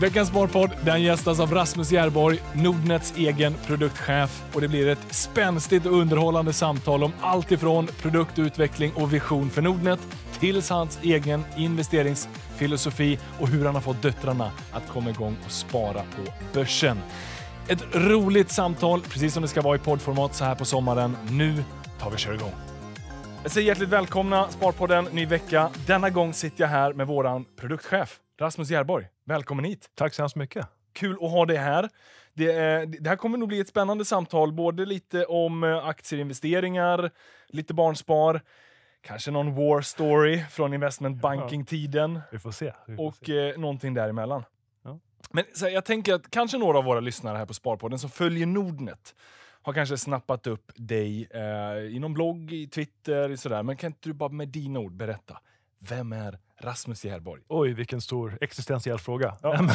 Veckans Sparpodd den gästas av Rasmus Järborg, Nordnets egen produktchef. Och det blir ett spänstigt och underhållande samtal om allt ifrån produktutveckling och vision för Nordnet till hans egen investeringsfilosofi och hur han har fått döttrarna att komma igång och spara på börsen. Ett roligt samtal, precis som det ska vara i poddformat så här på sommaren. Nu tar vi och kör igång. Jag säger hjärtligt välkomna Sparpodden, ny vecka. Denna gång sitter jag här med våran produktchef Rasmus Järborg, välkommen hit. Tack så hemskt mycket. Kul att ha dig här. Det, det, här kommer nog bli ett spännande samtal, både lite om eh, aktieinvesteringar, lite barnspar, kanske någon war story från investment banking-tiden. Ja, vi får se. Vi får och se. Eh, någonting däremellan. Ja. Men här, jag tänker att kanske några av våra lyssnare här på Sparpodden som följer Nordnet har kanske snappat upp dig eh, i någon blogg, i Twitter, i sådär. men kan inte du bara med dina ord berätta, vem är Rasmus Järborg. Oj, vilken stor existentiell fråga. Ja.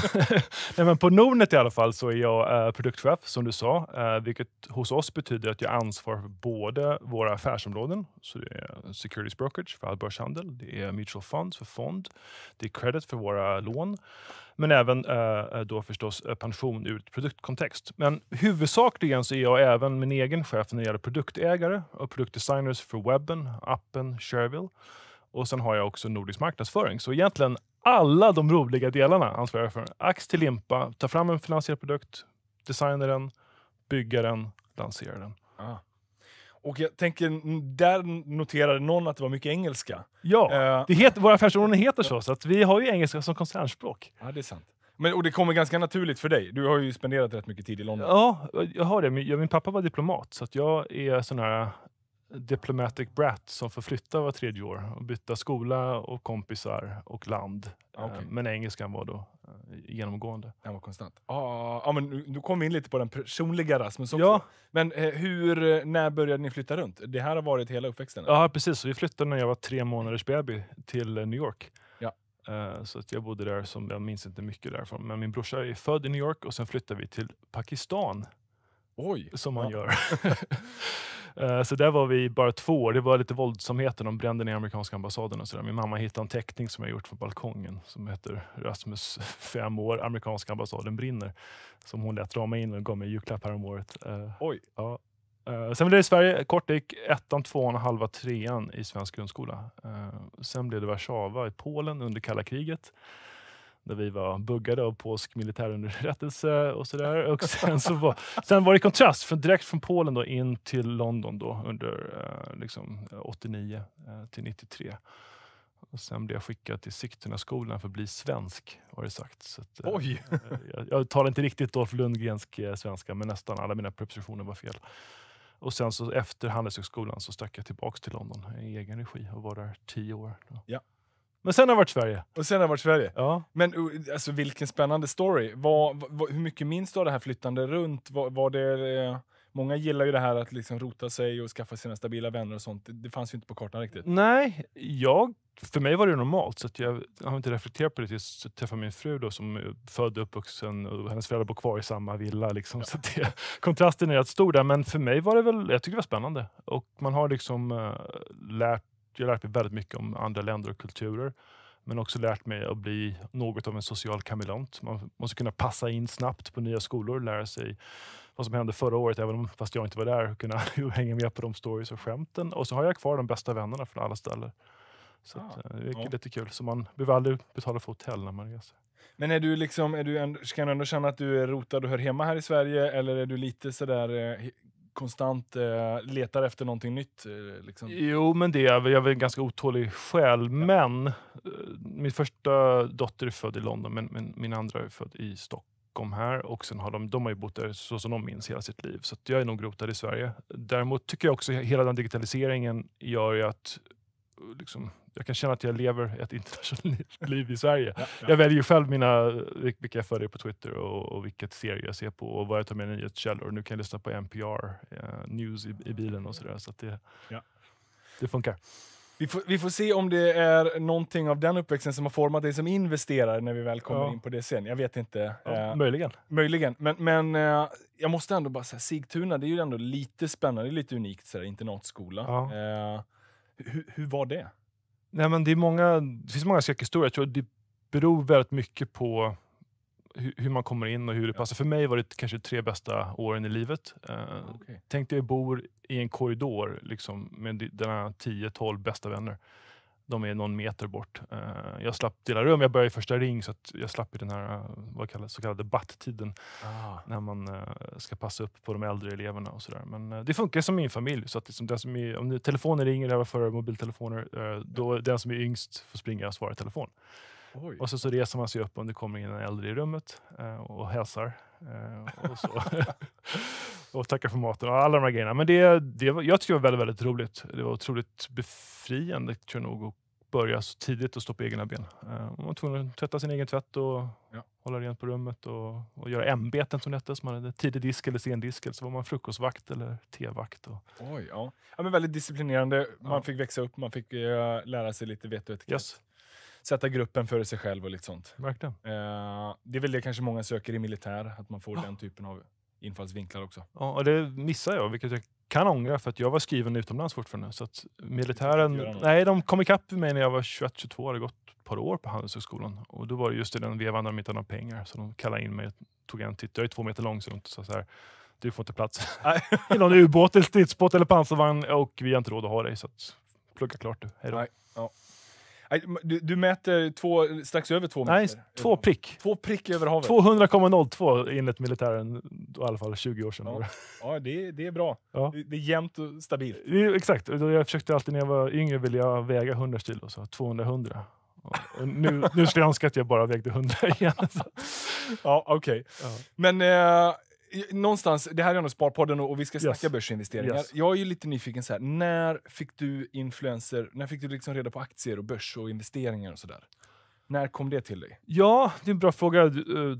men på Nordnet i alla fall så är jag eh, produktchef, som du sa, eh, vilket hos oss betyder att jag ansvarar för både våra affärsområden, så det är securities brokerage för all börshandel, det är mutual funds för fond, det är credit för våra lån, men även eh, då förstås pension ur produktkontext. Men huvudsakligen så är jag även min egen chef när det gäller produktägare och produktdesigners för webben, appen, Shareville och sen har jag också nordisk marknadsföring. Så egentligen alla de roliga delarna ansvarar jag för. Ax till limpa, ta fram en finansierad produkt, designa den, bygga den, lansera den. Ah. Och jag tänker, där noterade någon att det var mycket engelska. Ja, uh, det heter, våra affärsområden heter så, så att vi har ju engelska som koncernspråk. Ja, det är sant. Men, och det kommer ganska naturligt för dig. Du har ju spenderat rätt mycket tid i London. Ja, jag har det. Min, min pappa var diplomat, så att jag är sån här diplomatic brat som får flytta var tredje år och byta skola och kompisar och land. Ah, okay. Eh, men engelskan var då eh, genomgående. Den var konstant. Ah, ah, men nu, kom vi in lite på den personliga Rasmus också. Ja. Men eh, hur, när började ni flytta runt? Det här har varit hela uppväxten? Ja, precis. Vi flyttade när jag var tre månaders baby till New York. Ja. så att jag bodde där, som, jag minns inte mycket därifrån, men min brorsa är född i New York och sen flyttade vi till Pakistan. Oj! Som man ja. gör. Eh, så där var vi bara två år. Det var lite våldsamheter. De brände ner amerikanska ambassaden och sådär. Min mamma hittade en teckning som jag gjort för balkongen som heter Rasmus fem år, amerikanska ambassaden brinner. Som hon lät rama in och gav mig i julklapp häromåret. Eh, Oj! Ja. Eh, sen blev det Sverige kort. Det gick ettan, tvåan och halva trean i svensk grundskola. Sen blev det Warszawa i Polen under kalla kriget där vi var buggade av polsk militärunderrättelse och sådär. Och sen, så var, sen var det kontrast för direkt från Polen då in till London då under eh, liksom 89 eh, eh, till 93. Och sen blev jag skickad till Sigtunaskolan för att bli svensk, har det sagt. Så att, eh, Oj! jag, jag talar inte riktigt Dolph Lundgrensk eh, svenska, men nästan alla mina prepositioner var fel. Och sen så efter Handelshögskolan så stack jag tillbaka till London i egen regi och var där tio år. Då. Ja. Men sen har det varit Sverige. Och sen har det varit Sverige. Ja. Men uh, alltså, vilken spännande story. Vad, vad, hur mycket minns du av det här flyttande runt? Var, var det... Eh, många gillar ju det här att liksom rota sig och skaffa sina stabila vänner och sånt. Det fanns ju inte på kartan riktigt. Nej, jag, för mig var det normalt. Så jag, jag har inte reflekterat på det tills jag träffade min fru då, som är eh, född och uppvuxen och hennes föräldrar bor kvar i samma villa. Liksom. Ja. Så det, kontrasten är rätt stor där. Men för mig var det väl, jag tyckte det var spännande. Och man har liksom äh, lärt jag har lärt mig väldigt mycket om andra länder och kulturer, men också lärt mig att bli något av en social kamilant. Man måste kunna passa in snabbt på nya skolor, lära sig vad som hände förra året, även om fast jag inte var där, kunna hänga med på de stories och skämten. Och så har jag kvar de bästa vännerna från alla ställen. Så att, ah, eh, det är ja. lite kul. Så man behöver aldrig betala för hotell när man reser. Men är du liksom, är du ändå, du ändå känna att du är rotad och hör hemma här i Sverige eller är du lite sådär eh, konstant eh, letar efter någonting nytt. Eh, liksom. Jo, men det är jag. är väl en ganska otålig själ. Men eh, min första dotter är född i London, men, men, min andra är född i Stockholm här och sen har de, de har ju bott där så som de minns hela sitt liv. Så jag är nog rotad i Sverige. Däremot tycker jag också att hela den digitaliseringen gör ju att liksom, jag kan känna att jag lever ett internationellt liv i Sverige. Ja, ja. Jag väljer själv mina, vilka jag följer på Twitter och, och vilket serier jag ser på och vad jag tar med nyhetskällor. Nu kan jag lyssna på NPR eh, News i, i, bilen och sådär. Så det, ja. det funkar. Vi får, vi får se om det är någonting av den uppväxten som har format dig som investerare när vi väl kommer ja. in på det sen. Jag vet inte. Ja, eh, möjligen. Möjligen. Men, men eh, jag måste ändå bara säga, Sigtuna, det är ju ändå lite spännande, lite unikt sådär, internatskola. Ja. Eh, hur, hur var det? Nej, men det, är många, det finns många skräckhistorier. Jag tror det beror väldigt mycket på hur, hur man kommer in och hur det ja. passar. För mig var det kanske tre bästa åren i livet. Eh, okay. Tänk dig, att jag bor i en korridor liksom, med dina 10-12 bästa vänner de är någon meter bort. Eh, jag slapp dela rum, jag började i första ring så jag slapp den här eh, vad kallas, så kallade batt-tiden. Ah. När man eh, ska passa upp på de äldre eleverna och sådär. Men det funkar som i en familj. Så att liksom den som är, om telefonen ringer, det var förra mobiltelefoner, då den som är yngst får springa och svara i telefon. Oj. Och så, så reser man sig upp om det kommer in en äldre i rummet och hälsar. Eh, och, så. och tacka för maten och alla de här grejerna. Men det, det, jag tycker det var väldigt, väldigt roligt. Det var otroligt befriande tror jag nog att börja så tidigt och stå på egna ben. Eh, man var tvungen att tvätta sin egen tvätt och ja. hålla rent på rummet och, och göra ämbeten som det hette. Man hade tidig disk eller sen disk, Eller så var man frukostvakt eller tevakt. Och... Oj, ja. ja. men väldigt disciplinerande. Man ja. fick växa upp, man fick uh, lära sig lite vett och etikett. Yes sätta gruppen före sig själv och lite sånt. Verkligen. Eh, det är väl det kanske många söker i militär, att man får oh. den typen av infallsvinklar också. Ja, och det missar jag, vilket jag kan ångra för att jag var skriven utomlands fortfarande. Så att militären, nej, de kom ikapp mig när jag var 21-22 det hade gått ett par år på Handelshögskolan. Och då var det just i den vevan när de inte hade några pengar. Så de kallade in mig, och tog en titt. Jag är två meter lång så de sa så här, du får inte plats i någon ubåt, eller stridsbåt eller pansarvagn och vi har inte råd att ha dig. Så att, plugga klart du, hej då. Nej, ja. Du, du, mäter två, strax över två meter? Nej, två prick. Två prick över havet. 200,02 enligt militären, i alla fall 20 år sedan. Ja, ja det, det är bra. Ja. Det, det är jämnt och stabilt. Det, exakt. Jag försökte alltid när jag var yngre ville jag väga 100 kilo, så 200-100. Och nu, nu skulle jag önska att jag bara vägde 100 igen. ja, okej. Okay. Ja. Men eh, någonstans, det här är ändå Sparpodden och, vi ska snacka yes. börsinvesteringar. Yes. Jag är ju lite nyfiken, så här, när fick du influenser, när fick du liksom reda på aktier och börs och investeringar och sådär? När kom det till dig? Ja, det är en bra fråga. Eh,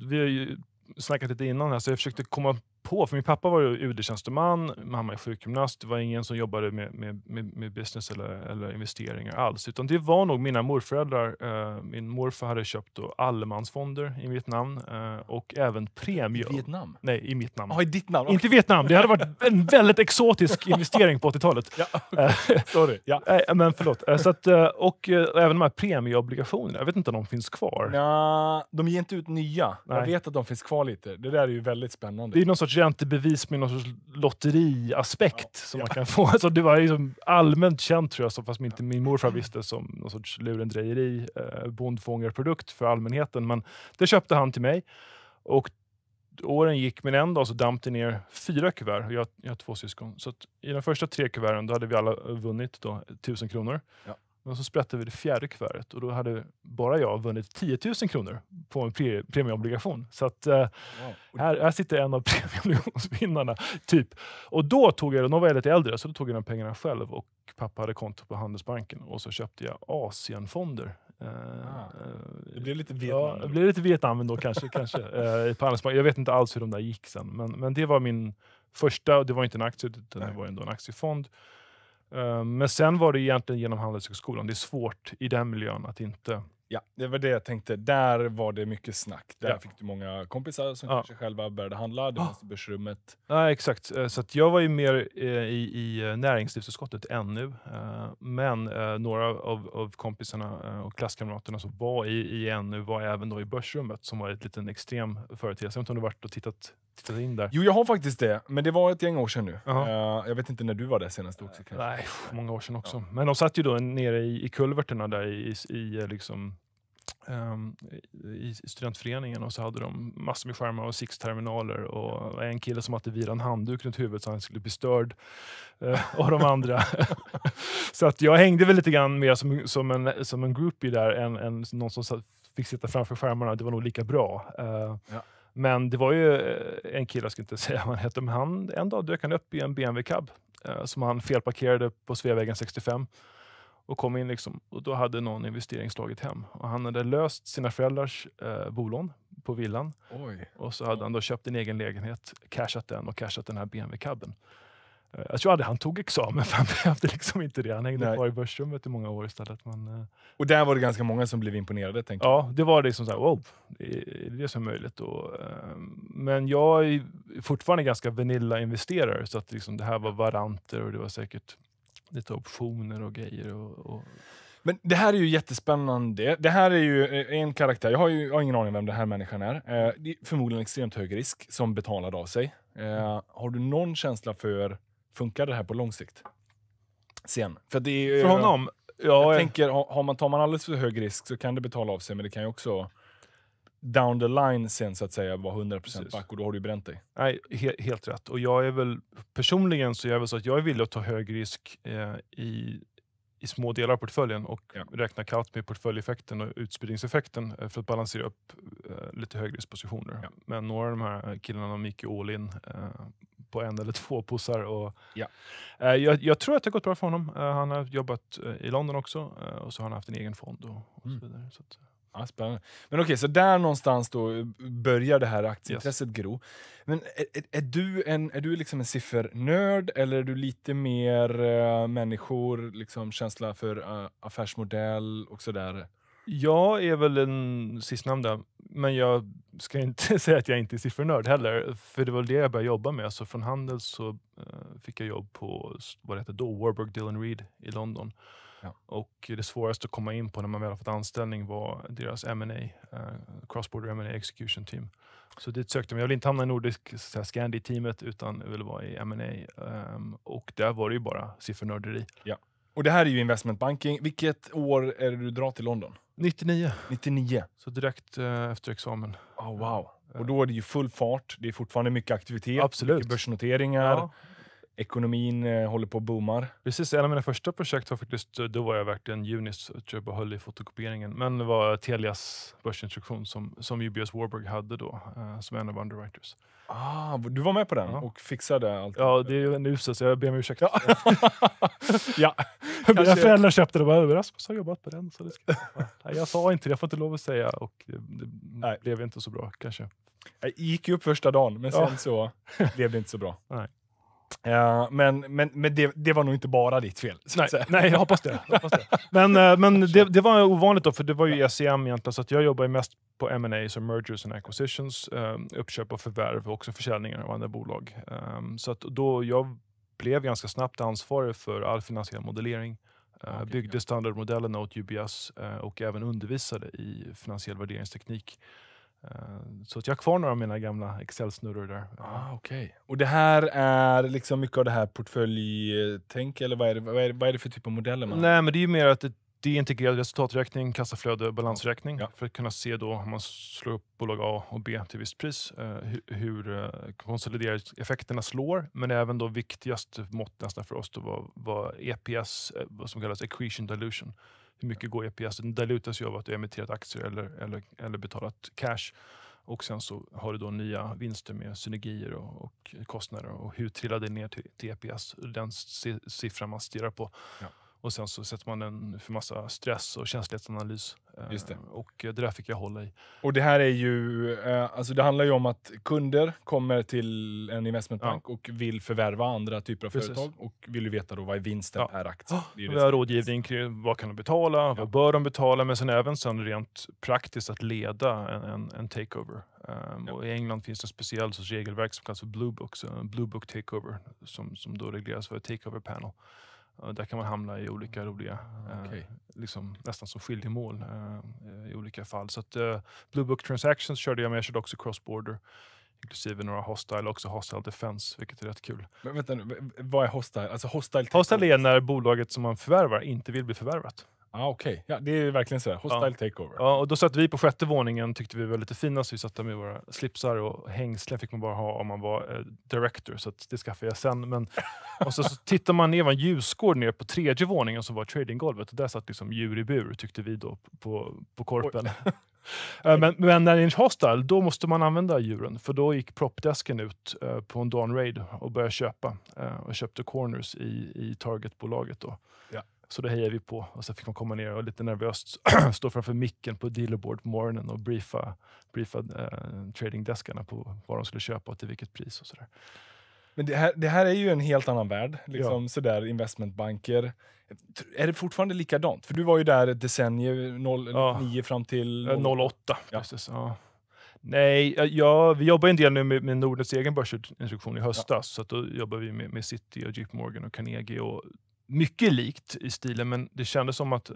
vi har ju snackat lite innan här, så jag försökte komma på, för min pappa var UD-tjänsteman, mamma är sjukgymnast. Det var ingen som jobbade med, med, med business eller, eller, investeringar alls, utan det var nog mina morföräldrar. Eh, min morfar hade köpt då allemansfonder i mitt namn eh, och även I Vietnam? Nej, i mitt namn. Ah, i ditt namn? Okay. Inte Vietnam, det hade varit en väldigt exotisk investering på 80-talet. ja, okay. Eh, Sorry. ja. Eh, men förlåt. Eh, så att, eh, och även de här premieobligationerna, jag vet inte om de finns kvar. Nah, de ger inte ut nya. Nej. Jag vet att de finns kvar lite. Det där är ju väldigt spännande. Det är någon sorts räntebevis med någon sorts lotteriaspekt ja. som man kan få. Alltså, det var liksom allmänt känt, tror jag, så, fast inte min morfar mm. visste, som någon sorts lurendrejeri, eh, bondfångarprodukt för allmänheten. Men det köpte han till mig. Och åren gick, men en dag så damp det ner fyra kuvert. Jag, jag har två syskon. Så I de första tre kuverten då hade vi alla vunnit då, 1000 kronor. Ja. Men så sprättade vi det fjärde kuvertet och då hade bara jag vunnit 10 000 kronor på en pre premieobligation. Så att, eh, wow. här, här, sitter en av premieobligationsvinnarna. Typ. Och då tog jag, de var jag lite äldre, så då tog jag de pengarna själv och pappa hade konto på Handelsbanken och så köpte jag Asienfonder eh, ah, eh, det blev lite Vietnam. Ja, det blev lite Vietnam då kanske. kanske på handelsmarknaden. Jag vet inte alls hur de där gick sen, men, men det var min första. och Det var inte en aktie, utan Nej. det var ändå en aktiefond. Eh, men sen var det egentligen genom Handelshögskolan. Det är svårt i den miljön att inte... Ja, det var det jag tänkte. Där var det mycket snack. Där ja. fick du många kompisar som ja. kanske själva började handla. Det var oh. börsrummet. Nej, exakt. Eh, så jag var ju mer eh, i, i näringslivsutskottet ännu. Men några av, av kompisarna och klasskamraterna som var i, i NU var även då i börsrummet som var en liten extrem företeelse. Jag vet inte om du varit och tittat tittat in där? Jo, jag har faktiskt det, men det var ett gäng år sedan nu. Uh-huh. jag vet inte när du var där senast också. Kanske. Nej, många år sedan också. Ja. Men de satt ju då nere i, i kulverterna där i, i liksom Um, i studentföreningen och så hade de massor med skärmar och six-terminaler och en kille som hade virat en handduk runt huvudet så han skulle bli störd uh, eh, av de andra. så att jag hängde väl lite grann mer som, som, en, som en groupie där än, än någon som satt, fick sitta framför skärmarna. Det var nog lika bra. Uh, ja. Men det var ju eh, en kille, jag ska inte säga vad han hette, men han, en dag dök han upp i en BMW cab eh, som han felparkerade på Sveavägen 65 och kom in liksom, och då hade någon investering slagit hem. Och han hade löst sina föräldrars eh, bolån på villan Oj. och så hade han då köpt en egen lägenhet, cashat den och cashat den här BMW-cabben. Jag tror aldrig han tog examen, för han behövde liksom inte det. Han hängde kvar i börsrummet i många år istället. Men, eh. och där var det ganska många som blev imponerade? Tänker ja, det var liksom så wow, är det som är möjligt? Och, ehm, men jag är fortfarande ganska vanilla-investerare, så att liksom det här var varanter och det var säkert lite optioner och grejer. Och, och... Men det här är ju jättespännande. Det här är ju eh, en karaktär, jag har, ju, jag har ingen aning vem den här människan är. Eh, det är förmodligen extremt hög risk som betalade av sig. Eh, har du någon känsla för funkar det här på lång sikt? Sen. För, det är, för honom? Ja, jag, tänker, har man, tar man alldeles för hög risk så kan det betala av sig, men det kan ju också down the line sen så att säga vara 100% Precis. back och då har du ju bränt dig. Nej, he helt rätt. Och jag är väl personligen så är jag väl så att jag är villig att ta hög risk eh, i, i små delar av portföljen och ja. räkna kallt med portföljeffekten och utspridningseffekten eh, för att balansera upp eh, lite högriskpositioner. Ja. Men några av de här eh, killarna de gick ju all in eh, på en eller två pussar. Och, ja. eh, jag, jag, tror att det har gått bra för honom. Eh, han har jobbat eh, i London också eh, och så har han haft en egen fond och, och så mm. vidare. Så att, eh. Ja, spännande. Men okej, okay, så där någonstans då börjar det här aktieintresset yes. gro. Men är, är, du en, är du liksom en siffernörd eller är du lite mer uh, människor, liksom känsla för uh, affärsmodell och sådär? Jag är väl den sistnämnda, men jag ska inte säga att jag inte är siffernörd heller, för det var det jag började jobba med. Så alltså, från Handels så eh, fick jag jobb på, vad det hette då, Warburg Dylan Reed i London. Ja. Och det svåraste att komma in på när man väl har fått anställning var deras M&A, eh, Cross-Border M&A Execution Team. Så dit sökte jag. Jag ville inte hamna i Nordisk Scandi-teamet utan ville vara i M&A. Um, ehm, och där var det ju bara siffernörderi. Ja. Och det här är ju investmentbanking. Vilket år är det du drar till London? 99. 99. Så direkt eh, efter examen. Oh, wow. Och eh. då är det ju full fart. Det är fortfarande mycket aktivitet, Absolut. mycket börsnoteringar. Ja. Ekonomin eh, håller på att boomar. Precis, en av mina första projekt var faktiskt, eh, då var jag verkligen junis, tror jag höll i fotokopieringen, men det var Telias börsintroduktion som, som UBS Warburg hade då, eh, som en av underwriters. Ah, du var med på den och fixade allt? Ja, det är en usel så jag ber om ursäkt. Ja. ja. Mina föräldrar köpte det och bara “Rasmus har jobbat på den”. Så det ska... Nej, jag sa inte det, jag får inte lov att säga och eh, det, Nej. blev inte så bra kanske. Jag gick ju upp första dagen, men sen ja. så blev det inte så bra. Nej. Ja, eh, men men, men det, det, var nog inte bara ditt fel. Nej, nej, jag hoppas det. hoppas det. men eh, men det, det, var ovanligt då, för det var ju ECM egentligen, så att jag jobbar mest på M&A som mergers and acquisitions, eh, uppköp och förvärv och också försäljningar av andra bolag. så att då jag blev ganska snabbt ansvarig för all finansiell modellering, okay, byggde standardmodellerna åt UBS och även undervisade i finansiell värderingsteknik. Eh, så att jag har kvar några av mina gamla Excel-snurror där. Ah, okay. Och det här är liksom mycket av det här portföljtänk, eller vad är, det, vad, är det, vad är det för typ av modeller man Nej, men det är ju mer att det, det är integrerad resultaträkning, kassaflöde, balansräkning ja. för att kunna se då om man slår upp bolag A och B till visst pris, eh, hur, hur eh, konsoliderade effekterna slår, men även då viktigaste mått nästan för oss då var, var EPS, vad som kallas accretion dilution hur mycket går EPS? Den dilutas ju av att du emitterat aktier eller, eller, eller betalat cash. Och sen så har du då nya vinster med synergier och, och kostnader. Och hur trillar det ner till, till EPS? Den siffran man stirrar på. Ja. Och sen så sätter man en för massa stress och känslighetsanalys Just det. Eh, och det där fick jag hålla i. Och det här är ju, eh, alltså det handlar ju om att kunder kommer till en investmentbank ja. och vill förvärva andra typer av Precis. företag och vill ju veta då vad är vinsten ja. per aktie. Det är det vi har rådgivning kring vad kan de betala, ja. vad bör de betala, men sen även sen rent praktiskt att leda en, en, en takeover. Um, och I England finns det en speciell sorts regelverk som kallas för Blue Book, så Blue Book Takeover, som, som då regleras för Takeover Panel. Där kan man hamna i olika roliga, okay. eh, liksom, nästan som skiljemål eh, i olika fall. Så att, eh, Blue Book Transactions körde jag med, jag körde också Cross Border inklusive några Hostile, också Hostile Defense, vilket är rätt kul. Men vänta nu, vad är Hostile? Alltså hostile, hostile är när bolaget som man förvärvar inte vill bli förvärvat. Ah, Okej, okay. ja, det är verkligen så. Hostile ja. takeover. Ja, och då satt vi på sjätte våningen, tyckte vi var lite fina, så vi satt där med våra slipsar och hängslen fick man bara ha om man var eh, director, så det skaffade jag sen. Men, och så, så tittar man ner, var en ljusgård ner på tredje våningen som var tradinggolvet och där satt liksom djur i bur, tyckte vi då, på, på korpen. Eh, men, men, när det är hostile, då måste man använda djuren, för då gick proppdesken ut eh, på en dawn raid och började köpa eh, och köpte corners i, i targetbolaget. Då. Ja. Så det hejade vi på och så fick man komma ner och lite nervöst stå framför micken på dealerboard på morgonen och briefa, briefa eh, tradingdeskarna på vad de skulle köpa och till vilket pris och sådär. Men det här, det här är ju en helt annan värld, liksom ja. sådär investmentbanker. Är det fortfarande likadant? För du var ju där ett decennium, 09 ja. fram till... 08, eh, ja. Ja. Nej, ja, vi jobbar en del nu med, med Nordnets egen börsintroduktion i höstas, ja. så då jobbar vi med, med City, och JP Morgan och Carnegie och mycket likt i stilen, men det kändes som att eh,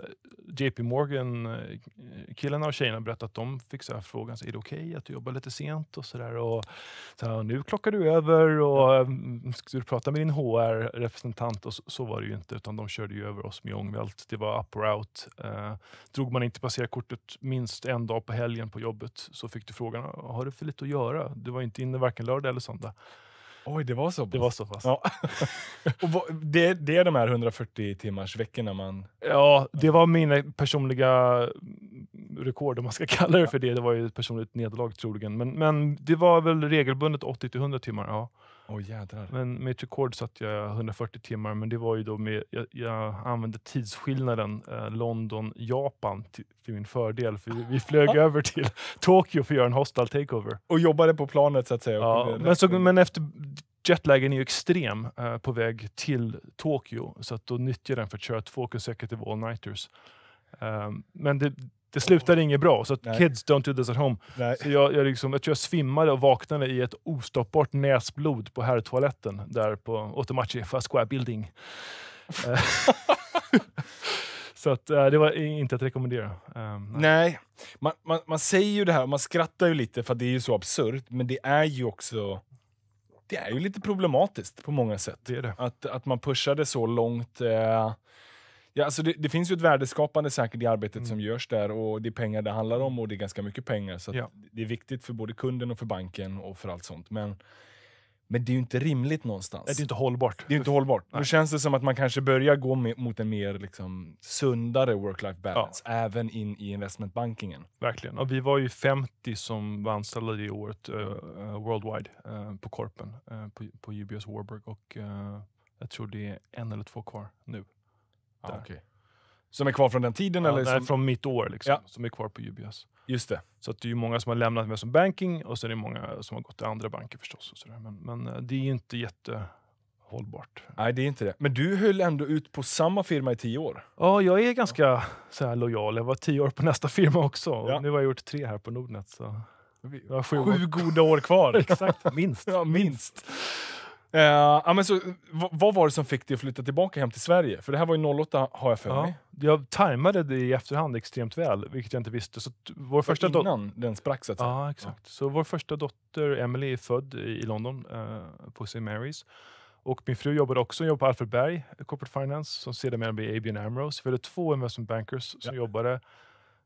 JP Morgan, eh, killarna och tjejerna berättade att de fick så här frågan, så, är det okej okay att du jobbar lite sent och sådär? Och så här, nu klockar du över och eh, mm, ska du prata med din HR-representant? Och så, så, var det ju inte, utan de körde ju över oss med ångvält. Det var up or out. Eh, drog man inte passerkortet minst en dag på helgen på jobbet så fick du frågan, har du för lite att göra? Du var inte inne varken lördag eller söndag. Oj, det var så pass? Det var så pass. Ja. och det, det är de här 140 timmars veckorna man... Ja, det var mina personliga rekord, om man ska kalla det för det. Det var ju ett personligt nederlag troligen. Men, men det var väl regelbundet 80 100 timmar. Ja. Oh, Men Major Cord satt jag 140 timmar, men det var ju då med, jag, jag använde tidsskillnaden eh, London-Japan till, till, min fördel, för vi, flög över till Tokyo för att göra en hostile takeover. Och jobbade på planet så att säga. Ja, men, så, men efter jetlagen är ju extrem eh, på väg till Tokyo, så att då nyttjade jag den för att köra två consecutive all-nighters. Um, men det, det slutar inget bra, så Nej. kids don't do this at home. Så jag, jag, liksom, jag tror jag svimmade och vaknade i ett ostoppbart näsblod på herrtoaletten där på Otomachi Square Building. så att, eh, det var inte att rekommendera. Um, nej. nej. Man, man, man, säger ju det här, man skrattar ju lite för att det är ju så absurt, men det är ju också det är ju lite problematiskt på många sätt. Det det. Att, att man pushade så långt. Eh, Ja, alltså det, det, finns ju ett värdeskapande säkert i arbetet mm. som görs där och det är pengar det handlar om mm. och det är ganska mycket pengar. Så ja. Det är viktigt för både kunden och för banken och för allt sånt. Men, men det är ju inte rimligt någonstans. Det är inte hållbart. Det är inte hållbart. Nej. Nu känns det som att man kanske börjar gå med, mot en mer liksom, sundare work-life balance, ja. även in i investmentbankingen. Verkligen. Och vi var ju 50 som var anställda det året uh, uh, worldwide uh, på Korpen, på, på UBS Warburg. Och, jag tror det är en eller två kvar nu. Ah, okay. Som är kvar från den tiden? Ja, eller som... från mitt år liksom, ja. som är kvar på UBS. Just det. Så att det är många som har lämnat mig som banking och sen är det många som har gått till andra banker förstås. Och sådär. Men, men eh, det är ju inte jätte... Hållbart. Nej, det är inte det. Men du höll ändå ut på samma firma i tio år. Ja, jag är ganska så här lojal. Jag var tio år på nästa firma också. Ja. Nu har jag gjort tre här på Nordnet. Så. Jag har sju, sju goda år kvar. Exakt, minst. Ja, minst. Uh, ja, men så, vad var det som fick dig att flytta tillbaka hem till Sverige? För det här var ju 08 har jag för ja. mig. Jag tajmade det i efterhand extremt väl, vilket jag inte visste. Så vår för innan den sprack så att säga. Ja, exakt. Ja. Så vår första dotter Emily är född i London, uh, på St. Mary's. Och min fru jobbade också jobb på Alfred Berg Corporate Finance som sedermera blev ABN AMRO. Så vi hade två investment bankers som ja. jobbade.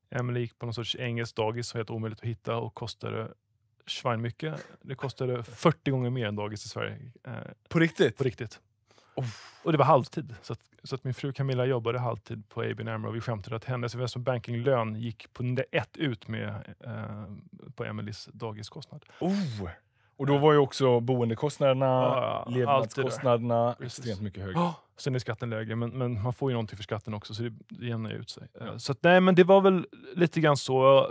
Emily gick på någon sorts engelskt dagis som var helt omöjligt att hitta och kostade mycket. Det kostade 40 gånger mer än dagis i Sverige. Eh, på riktigt? På riktigt. Oh. Och det var halvtid. Så att, så att min fru Camilla jobbade halvtid på ABN AMRO och vi skämtade att hennes alltså investment banking-lön gick på ett ut med eh, på Emelies dagiskostnad. Oh. Och då var ju också boendekostnaderna, ja, levnadskostnaderna extremt mycket högre. Oh, sen är skatten lägre, men, men man får ju någonting för skatten också, så det, det jämnar ut sig. Eh, ja. Så att, nej, men det var väl lite grann så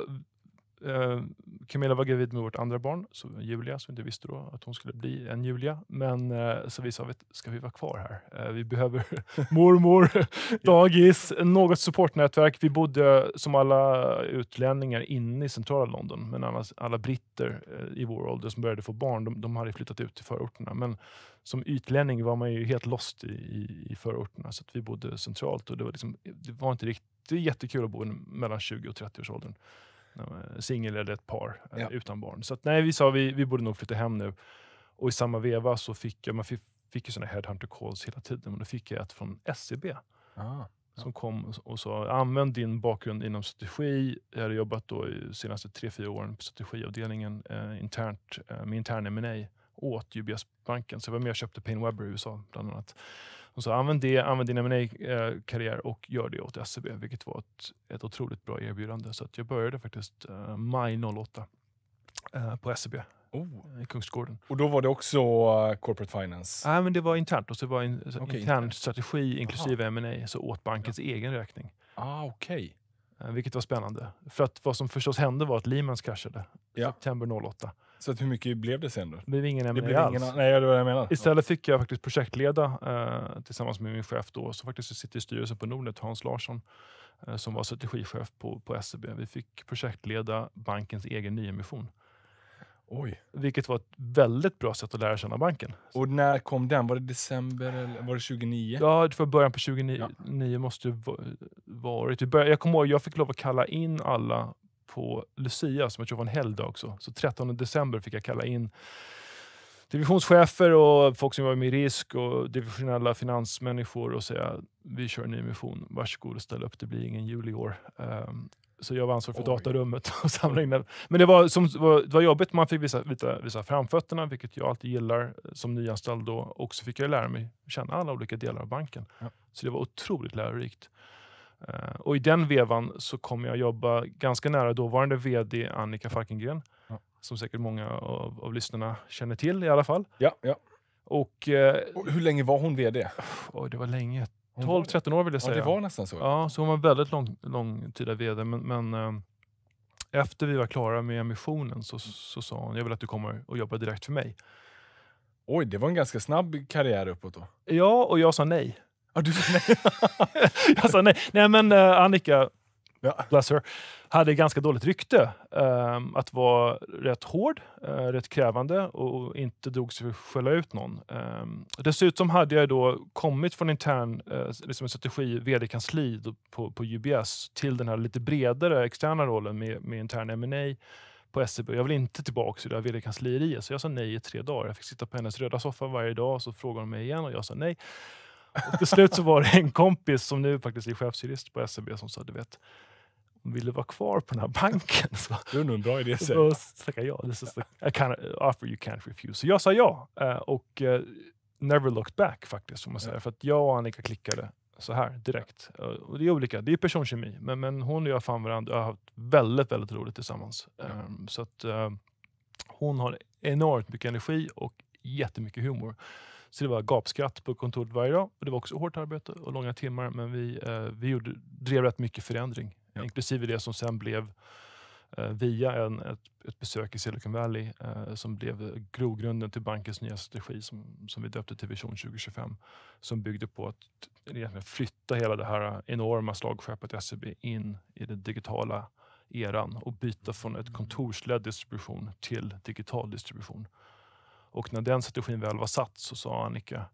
eh, Camilla var gravid med vårt andra barn, så Julia, som inte visste då att hon skulle bli en Julia. Men eh, så vi sa, vet, ska vi vara kvar här? Eh, vi behöver mormor, dagis, något supportnätverk. Vi bodde som alla utlänningar inne i centrala London, men annars, alla britter eh, i vår ålder som började få barn, de, de hade flyttat ut till förorterna. Men som utlänning var man ju helt lost i, i, i förorterna, så vi bodde centralt och det var, liksom, det var inte riktigt jättekul att bo mellan 20 och 30 års åldern. Eh, singel eller ett par eh, ja. utan barn. Så att, nej, vi sa vi, vi borde nog flytta hem nu. Och i samma veva så fick jag, man fick, fick ju sådana headhunter calls hela tiden, men då fick jag ett från SCB. E ah, ja. Som kom och sa, använd din bakgrund inom strategi. Jag hade jobbat då i senaste tre fyra åren på strategiavdelningen eh, internt, eh, med intern M&A åt UBS-banken. Så jag var med och köpte Payne Webber i USA bland annat. Hon sa använd det, använd din ma eh, karriär och gör det åt SEB, vilket var ett, ett otroligt bra erbjudande. Så jag började faktiskt eh, maj 08 eh, på SEB. Oh. I eh, Kungsgården. Och då var det också uh, corporate finance? Nej, men det var internt. Och så var in, okay, intern, intern strategi inklusive M&A, så åt bankens ja. egen räkning. Ah, okay. Vilket var spännande. För att vad som förstås hände var att Lehmans kraschade ja. september 08. Så att hur mycket blev det sen då? Det blev ingen MNE alls. Ingen, nej, det var jag menar. Istället fick jag faktiskt projektleda eh, tillsammans med min chef då, som faktiskt sitter i styrelsen på Nordnet, Hans Larsson, eh, som var strategichef på, på SEB. Vi fick projektleda bankens egen nyemission. Oj. Vilket var ett väldigt bra sätt att lära känna banken. Och när kom den? Var det december eller var det 29? Ja, det var början på 2009. ja. måste det varit. Jag kommer ihåg, jag fick lov att kalla in alla på Lucia, som jag tror var en helgdag också. Så 13 december fick jag kalla in divisionschefer och folk som var med i risk och divisionella finansmänniskor och säga vi kör en ny mission, varsågod och ställ upp, det blir ingen jul i år. Um, så jag var ansvarig för Oj. datarummet och samlade Men det var, som, var, det var jobbigt, man fick visa, visa, visa framfötterna, vilket jag alltid gillar eh, som nyanställd då. Och så fick jag lära mig känna alla olika delar av banken. Ja. Så det var otroligt lärorikt. Eh, och i den vevan så kommer jag jobba ganska nära dåvarande VD Annika Falkengren, ja. som säkert många av, av lyssnarna känner till i alla fall. Ja, ja. Och, eh, och hur länge var hon VD? Oh, det var länge. 12-13 år vill jag säga. Ja, det var nästan så. Ja, så hon var väldigt lång, lång tid VD. Men, men eh, efter vi var klara med emissionen så, så sa hon, jag vill att du kommer och jobbar direkt för mig. Oj, det var en ganska snabb karriär uppåt då. Ja, och jag sa nej. Ja, du, nej. alltså, nej, nej, men uh, Annika, ja. bless her, hade ganska dåligt rykte. Um, att vara rätt hård, uh, rätt krävande och inte drog sig för att skälla ut någon. Um, dessutom hade jag då kommit från intern uh, liksom strategi, vd-kansli på, på UBS till den här lite bredare externa rollen med, med intern M&A på SEB. Jag vill inte tillbaka till det där vd-kansleriet, så jag sa nej i tre dagar. Jag fick sitta på hennes röda soffa varje dag, så frågade hon mig igen och jag sa nej. Och till slut så var det en kompis som nu faktiskt är chefsjurist på SEB som sa, du vet, om vill du vara kvar på den här banken? Så, det är nog en bra idé. Så då tackade jag. This is the offer you can't refuse. Så jag sa ja eh, och eh, never looked back faktiskt, får man säga. För att jag och Annika klickade så här direkt. Eh, och det är olika, det är personkemi. Men, men hon och jag fann varandra och har haft väldigt, väldigt roligt tillsammans. Um, så att hon har enormt mycket energi och jättemycket humor. Så det var gapskratt på kontoret varje dag och det var också hårt arbete och långa timmar. Men vi, eh, vi gjorde, drev rätt mycket förändring, ja. inklusive det som sen blev eh, via en, ett, ett, besök i Silicon Valley eh, som blev grogrunden till bankens nya strategi som, som vi döpte till Vision 2025 som byggde på att egentligen flytta hela det här enorma slagskeppet SEB in i den digitala eran och byta från ett kontorsledd distribution till digital distribution. Och när den strategin väl var satt så sa Annika,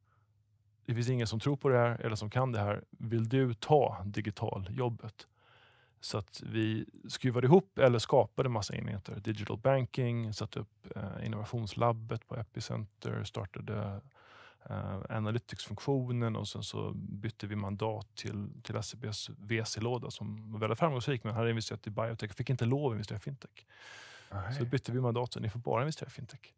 det finns ingen som tror på det här eller som kan det här. Vill du ta digitaljobbet? Så att vi skruvade ihop eller skapade massa enheter. Digital banking, satte upp eh, innovationslabbet på Epicenter, startade eh, analytics-funktionen och sen så bytte vi mandat till, till SEBs VC-låda som var väldigt framgångsrik men hade investerat i biotech. Fick inte lov att investera i fintech. Aj. Så bytte vi mandat så ni får bara investera i fintech.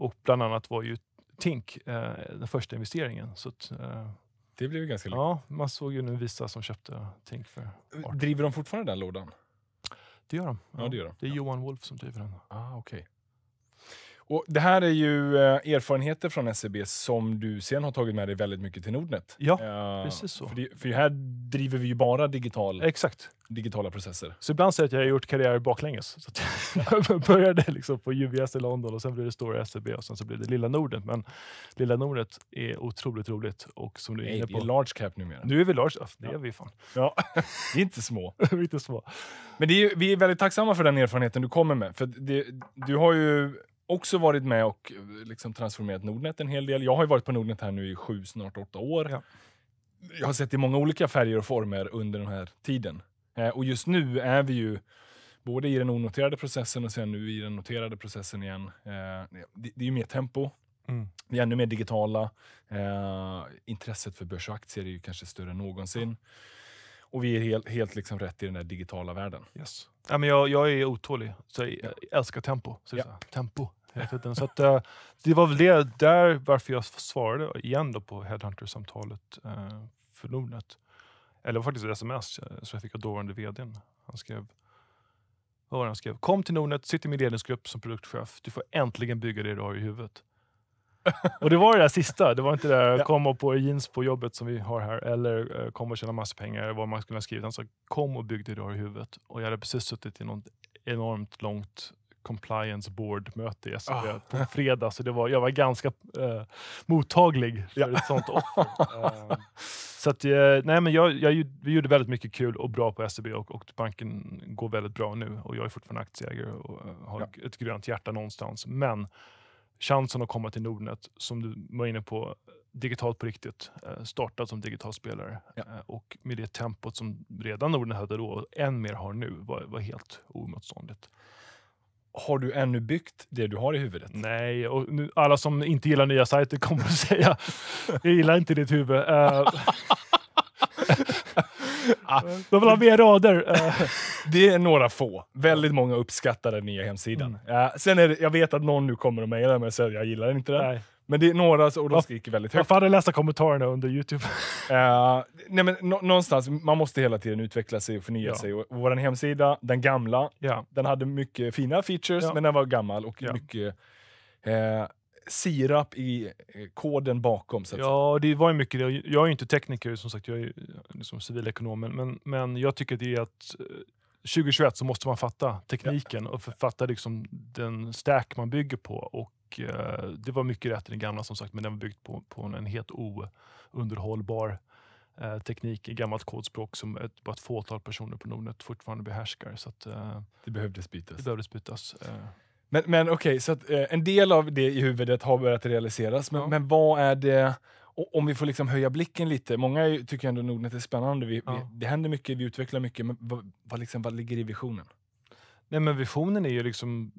Och bland annat var ju Tink eh, den första investeringen. Så att, eh, det blev ju ganska likt. Ja, man såg ju nu vissa som köpte Tink för eh, Driver de fortfarande den lådan? Det gör de. Ja, ja det, gör de. det är ja. Johan Wolf som driver den. Ah, okay. Och det här är ju eh, erfarenheter från SEB som du sen har tagit med dig väldigt mycket till Nordnet. Ja, uh, precis så. För, det, för, här driver vi ju bara digital, Exakt. digitala processer. Så ibland säger jag att jag har gjort karriär baklänges. Så jag började liksom på UBS i London och sen blev det stora SEB och sen så blev det lilla Nordnet. Men lilla Nordnet är otroligt roligt. Och som du är inne på, vi är large cap numera. Nu är vi large, det ja. är vi fan. Ja. vi är inte små. vi är inte små. Men är vi är väldigt tacksamma för den erfarenheten du kommer med. För det, du har ju också varit med och eh, liksom transformerat Nordnet en hel del. Jag har varit på Nordnet här nu i sju, snart åtta år. Ja. Jag har sett i många olika färger och former under den här tiden. Eh, och just nu är vi ju både i den onoterade processen och sen nu i den noterade processen igen. Eh, det, är ju mer tempo. Mm. Vi är ännu mer digitala. Eh, intresset för börs och aktier är ju kanske större än någonsin. Mm. Och vi är helt, helt liksom rätt i den där digitala världen. Yes. Ja, men jag, jag är otålig, så jag älskar tempo. Så ja. så tempo, hela tiden. Så att, uh, det var väl det där varför jag svarade igen då på Headhunter-samtalet uh, för Nordnet. Eller faktiskt ett sms eh, som jag fick av dåvarande vdn. Han skrev, vad var det han skrev? Kom till Nordnet, sitt i min ledningsgrupp som produktchef. Du får äntligen bygga det du har i huvudet. och det var det där sista. Det var inte det där ja. kom och på jeans på jobbet som vi har här eller uh, kom och tjäna massa pengar. Vad man skulle ha skrivit. Han sa kom och bygg det du har i huvudet. Och jag hade precis suttit i något enormt långt compliance board-möte i SEB oh. Ah. på fredag, så det var, jag var ganska eh, mottaglig för ja. ett sånt offer. Eh, så att, eh, nej, men jag, jag, vi gjorde väldigt mycket kul och bra på SEB och, och, banken går väldigt bra nu och jag är fortfarande aktieägare och eh, har ja. ett grönt hjärta någonstans. Men chansen att komma till Nordnet, som du var inne på, digitalt på riktigt, startad som digital spelare ja. och med det tempot som redan Norden hade då och än mer har nu var, var helt oemotståndligt har du ännu byggt det du har i huvudet? Nej, och nu, alla som inte gillar nya sajter kommer att säga jag gillar inte ditt huvud. Eh, ah. de vill ha mer rader. Eh. det är några få. Väldigt många uppskattar den nya hemsidan. Mm. Eh, sen är det, jag vet att någon nu kommer och mejlar mig och säger jag gillar inte den. Nej. Men det är några ord de skriker väldigt högt. Varför hade läsa kommentarerna under Youtube. uh, nej men, nå någonstans, man måste hela tiden utveckla sig och förnya ja. sig. Och vår hemsida, den gamla, ja. den hade mycket fina features, ja. men den var gammal och mycket uh, sirap i eh, koden bakom. Så ja, det var ju mycket det. Jag är ju inte tekniker, som sagt, jag är liksom civilekonom, men, men jag tycker det är att 2021 så måste man fatta tekniken och fatta liksom den stack man bygger på och och eh, det var mycket rätt i den gamla som sagt, men den var byggt på, på en helt ounderhållbar eh, teknik i gammalt kodspråk som ett, bara ett fåtal personer på Nordnet fortfarande behärskar. Så att, eh, det behövdes bytas. Det behövdes bytas. Men, men okej, okay, så att, en del av det i huvudet har börjat realiseras, men, ja. men vad är det om vi får liksom höja blicken lite, många tycker ändå Nordnet är spännande. Vi, ja. vi, det händer mycket, vi utvecklar mycket, men vad, vad, liksom, vad ligger i visionen? Nej, men visionen är ju liksom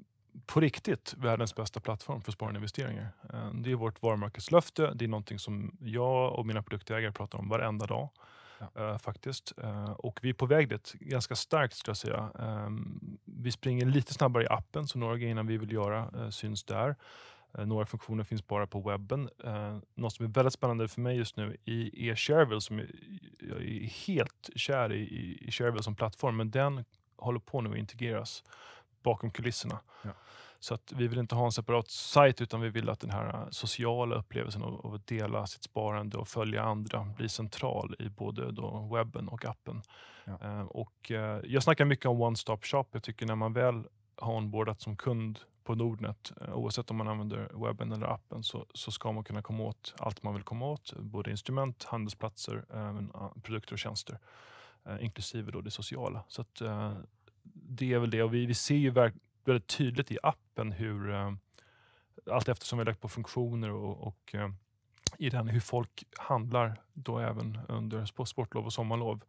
på riktigt världens bästa plattform för sparande investeringar. Eh, det är vårt varumärkeslöfte. Det är någonting som jag och mina produktägare pratar om varenda dag. Ja. Eh, faktiskt. Eh, och vi är på väg dit ganska starkt skulle jag säga. Ehm, vi springer lite snabbare i appen, så några grejer vi vill göra syns där. Några funktioner finns bara på webben. Eh, något som är väldigt spännande för mig just nu i e-Shareville, som jag är helt kär i, i Shareville som plattform, men den håller på nu att integreras bakom kulisserna. Ja. Så att vi vill inte ha en separat sajt, utan vi vill att den här äh, sociala upplevelsen av att dela sitt sparande och följa andra blir central i både då webben och appen. Ja. Ehm, och äh, jag snackar mycket om one-stop shop. Jag tycker när man väl har onboardat som kund på Nordnet, äh, oavsett om man använder webben eller appen, så, så ska man kunna komma åt allt man vill komma åt, både instrument, handelsplatser, produkter och tjänster, inklusive då det sociala. Så att, det är väl det. Och vi, vi ser ju väldigt tydligt i appen hur eh, allt eftersom vi lagt på funktioner och, och eh, i den hur folk handlar då även under sportlov och sommarlov.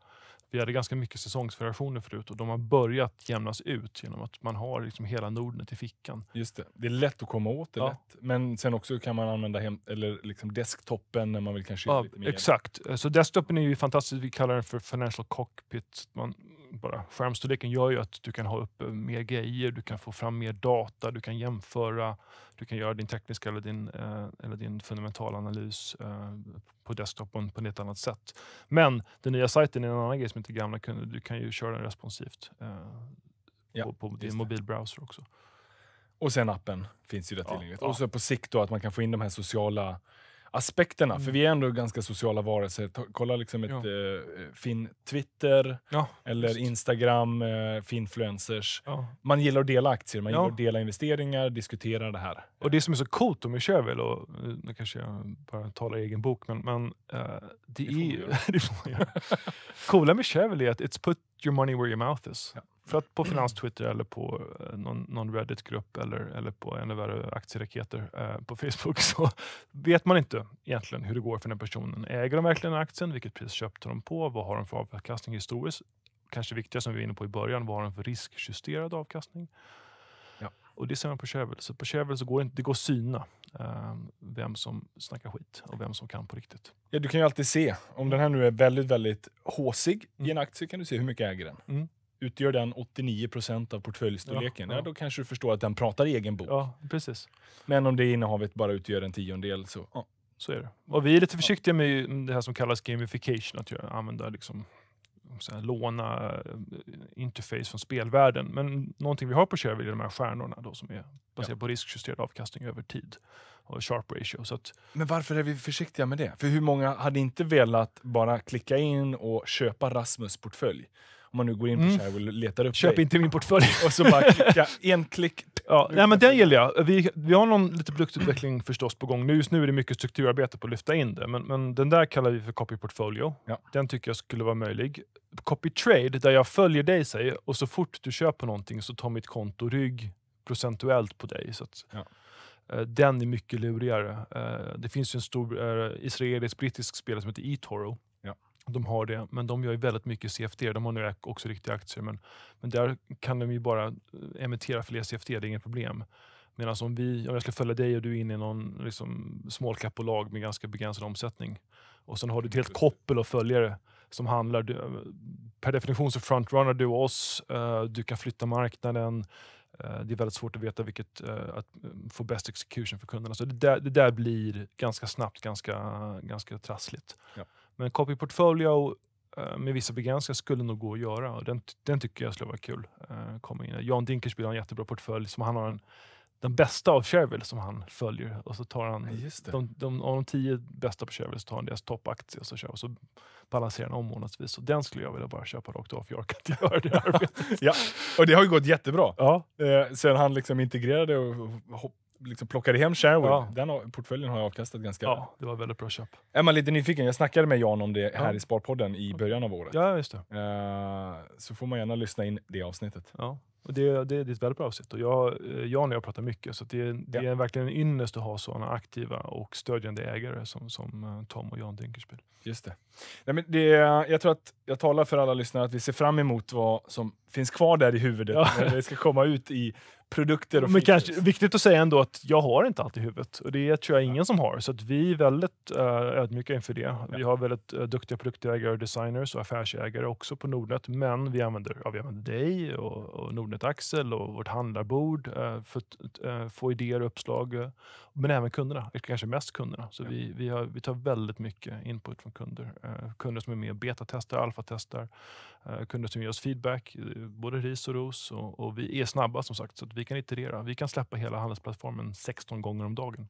Vi hade ganska mycket säsongsvariationer förut och de har börjat jämnas ut genom att man har liksom hela Nordnet i fickan. Just det. Det är lätt att komma åt det, ja. lätt. men sen också kan man använda hem, eller liksom desktopen när man vill kanske... Ja, lite mer. Exakt. Så desktopen är ju fantastisk. Vi kallar den för Financial Cockpit. Man, bara. Skärmstorleken gör ju att du kan ha upp eh, mer grejer, du kan få fram mer data, du kan jämföra, du kan göra din tekniska eller din, eh, eller din fundamentala analys eh, på desktopen på ett helt annat sätt. Men den nya sajten är en annan grej som inte gamla kunder, Du kan ju köra den responsivt ja, på, på din mobilbrowser också. Och sen appen finns ju där tillgängligt. Ja, ja. Och så på sikt då att man kan få in de här sociala aspekterna. Mm. För vi är ändå ganska sociala varelser. Ta, kolla liksom ett ja. eh, fin Twitter ja, eller just. Instagram, eh, finfluencers. Ja. Man gillar att dela aktier, man gillar att dela investeringar, diskutera det här. Och det som är så coolt, om vi kör väl, och nu kanske jag bara talar i egen bok, men, men eh, det, det är ju... Coola med Chevrolet är att it's put your money where your mouth is. För att på Finans Twitter eller på eh, någon, någon Reddit-grupp eller, eller på ännu värre aktieraketer eh, på Facebook så vet man inte egentligen hur det går för den personen. Äger de verkligen aktien? Vilket pris köpte de på? Vad har de för avkastning historiskt? Kanske viktigast som vi var inne på i början, vad har de för riskjusterad avkastning? Ja. Och det ser man på Shevel. Så på Shevel så går det, inte, det går att syna eh, vem som snackar skit och vem som kan på riktigt. Ja, du kan ju alltid se. Om den här nu är väldigt, väldigt håsig mm. i en aktie kan du se hur mycket äger den. Mm utgör den 89 av portföljstorleken, ja, ja. ja, då kanske du förstår att den pratar egen bok. Ja, precis. Men om det innehavet bara utgör en tiondel så... Ja. Så är det. Och vi är lite försiktiga med det här som kallas gamification, att använda liksom, så här, låna eh, interface från spelvärlden. Men någonting vi har på Shareville är de här stjärnorna då, som är baserade på riskjusterad avkastning över tid och sharp ratio. Så att... Men varför är vi försiktiga med det? För hur många hade inte velat bara klicka in och köpa Rasmus portfölj? Om man nu går in på mm. Shareable och letar upp Köp dig. inte min portfölj. Och så bara klicka, en klick. Ja, nej, men den gillar jag. Vi, vi har någon lite produktutveckling förstås på gång. Nu, just nu är det mycket strukturarbete på att lyfta in det, men, men den där kallar vi för copy portfolio. Ja. Den tycker jag skulle vara möjlig. Copy trade, där jag följer dig säger, och så fort du köper någonting så tar mitt konto rygg procentuellt på dig. Så att, ja. Eh, den är mycket lurigare. Eh, det finns en stor eh, israelisk-brittisk spelare som heter eToro de har det, men de gör ju väldigt mycket CFD. De har nu också riktiga aktier, men, men där kan de ju bara eh, emittera fler CFD. Det är inget problem. Medan om, vi, om jag skulle följa dig och du är inne i någon liksom, small cap-bolag med ganska begränsad omsättning och sen har du ett helt koppel av följare som handlar. Du, per definition så frontrunner du oss, eh, du kan flytta marknaden. Eh, det är väldigt svårt att veta vilket, att mm, få bäst execution för kunderna. Så det där, det där blir ganska snabbt ganska, ganska trassligt. Ja. Men copy portfolio eh, med vissa begränsningar skulle nog gå att göra och den, den tycker jag skulle vara kul. Eh, komma in. Jan Dinkelspiel har en jättebra portfölj som han har en, den bästa av Shareville som han följer och så tar han de, de, av de tio bästa på Shareville så tar han deras toppaktie och så, kör, och så balanserar han om månadsvis. Och den skulle jag vilja bara köpa rakt av för jag orkar inte göra det arbetet. ja. Och det har ju gått jättebra. Ja. Eh, sen han liksom integrerade och hopp, liksom plockade hem Sherwood, ja. den portföljen har jag avkastat ganska... Ja, det var väldigt bra köp. Är man lite nyfiken, jag snackade med Jan om det här ja. i Sparpodden i början av året. Ja, just det. Uh, så får man gärna lyssna in det avsnittet. Ja. Och det, det, det är ett väldigt bra avsnitt. jag, eh, Jan och jag pratar mycket, så det, det ja. är verkligen en ynnest att ha sådana aktiva och stödjande ägare som, som eh, Tom och Jan Dinkelspiel. Just det. Nej, men det. Jag tror att jag talar för alla lyssnare att vi ser fram emot vad som finns kvar där i huvudet ja. när det ska komma ut i produkter. Och Men kanske, viktigt att säga ändå att jag har inte allt i huvudet och det tror jag ingen som har. Så att vi är väldigt uh, ödmjuka inför det. Vi har väldigt uh, duktiga produktägare, designers och affärsägare också på Nordnet. Men vi använder, ja, vi använder dig och, och Nordnet Axel och vårt handlarbord uh, för att uh, få idéer och uppslag. men även kunderna, kanske mest kunderna. Så ja. vi, vi, har, vi tar väldigt mycket input från kunder. kunder som är med och betatestar, alfatestar Eh, kunder som ger oss feedback, eh, både ris och ros. Och, och vi är snabba som sagt, så att vi kan iterera. Vi kan släppa hela handelsplattformen 16 gånger om dagen.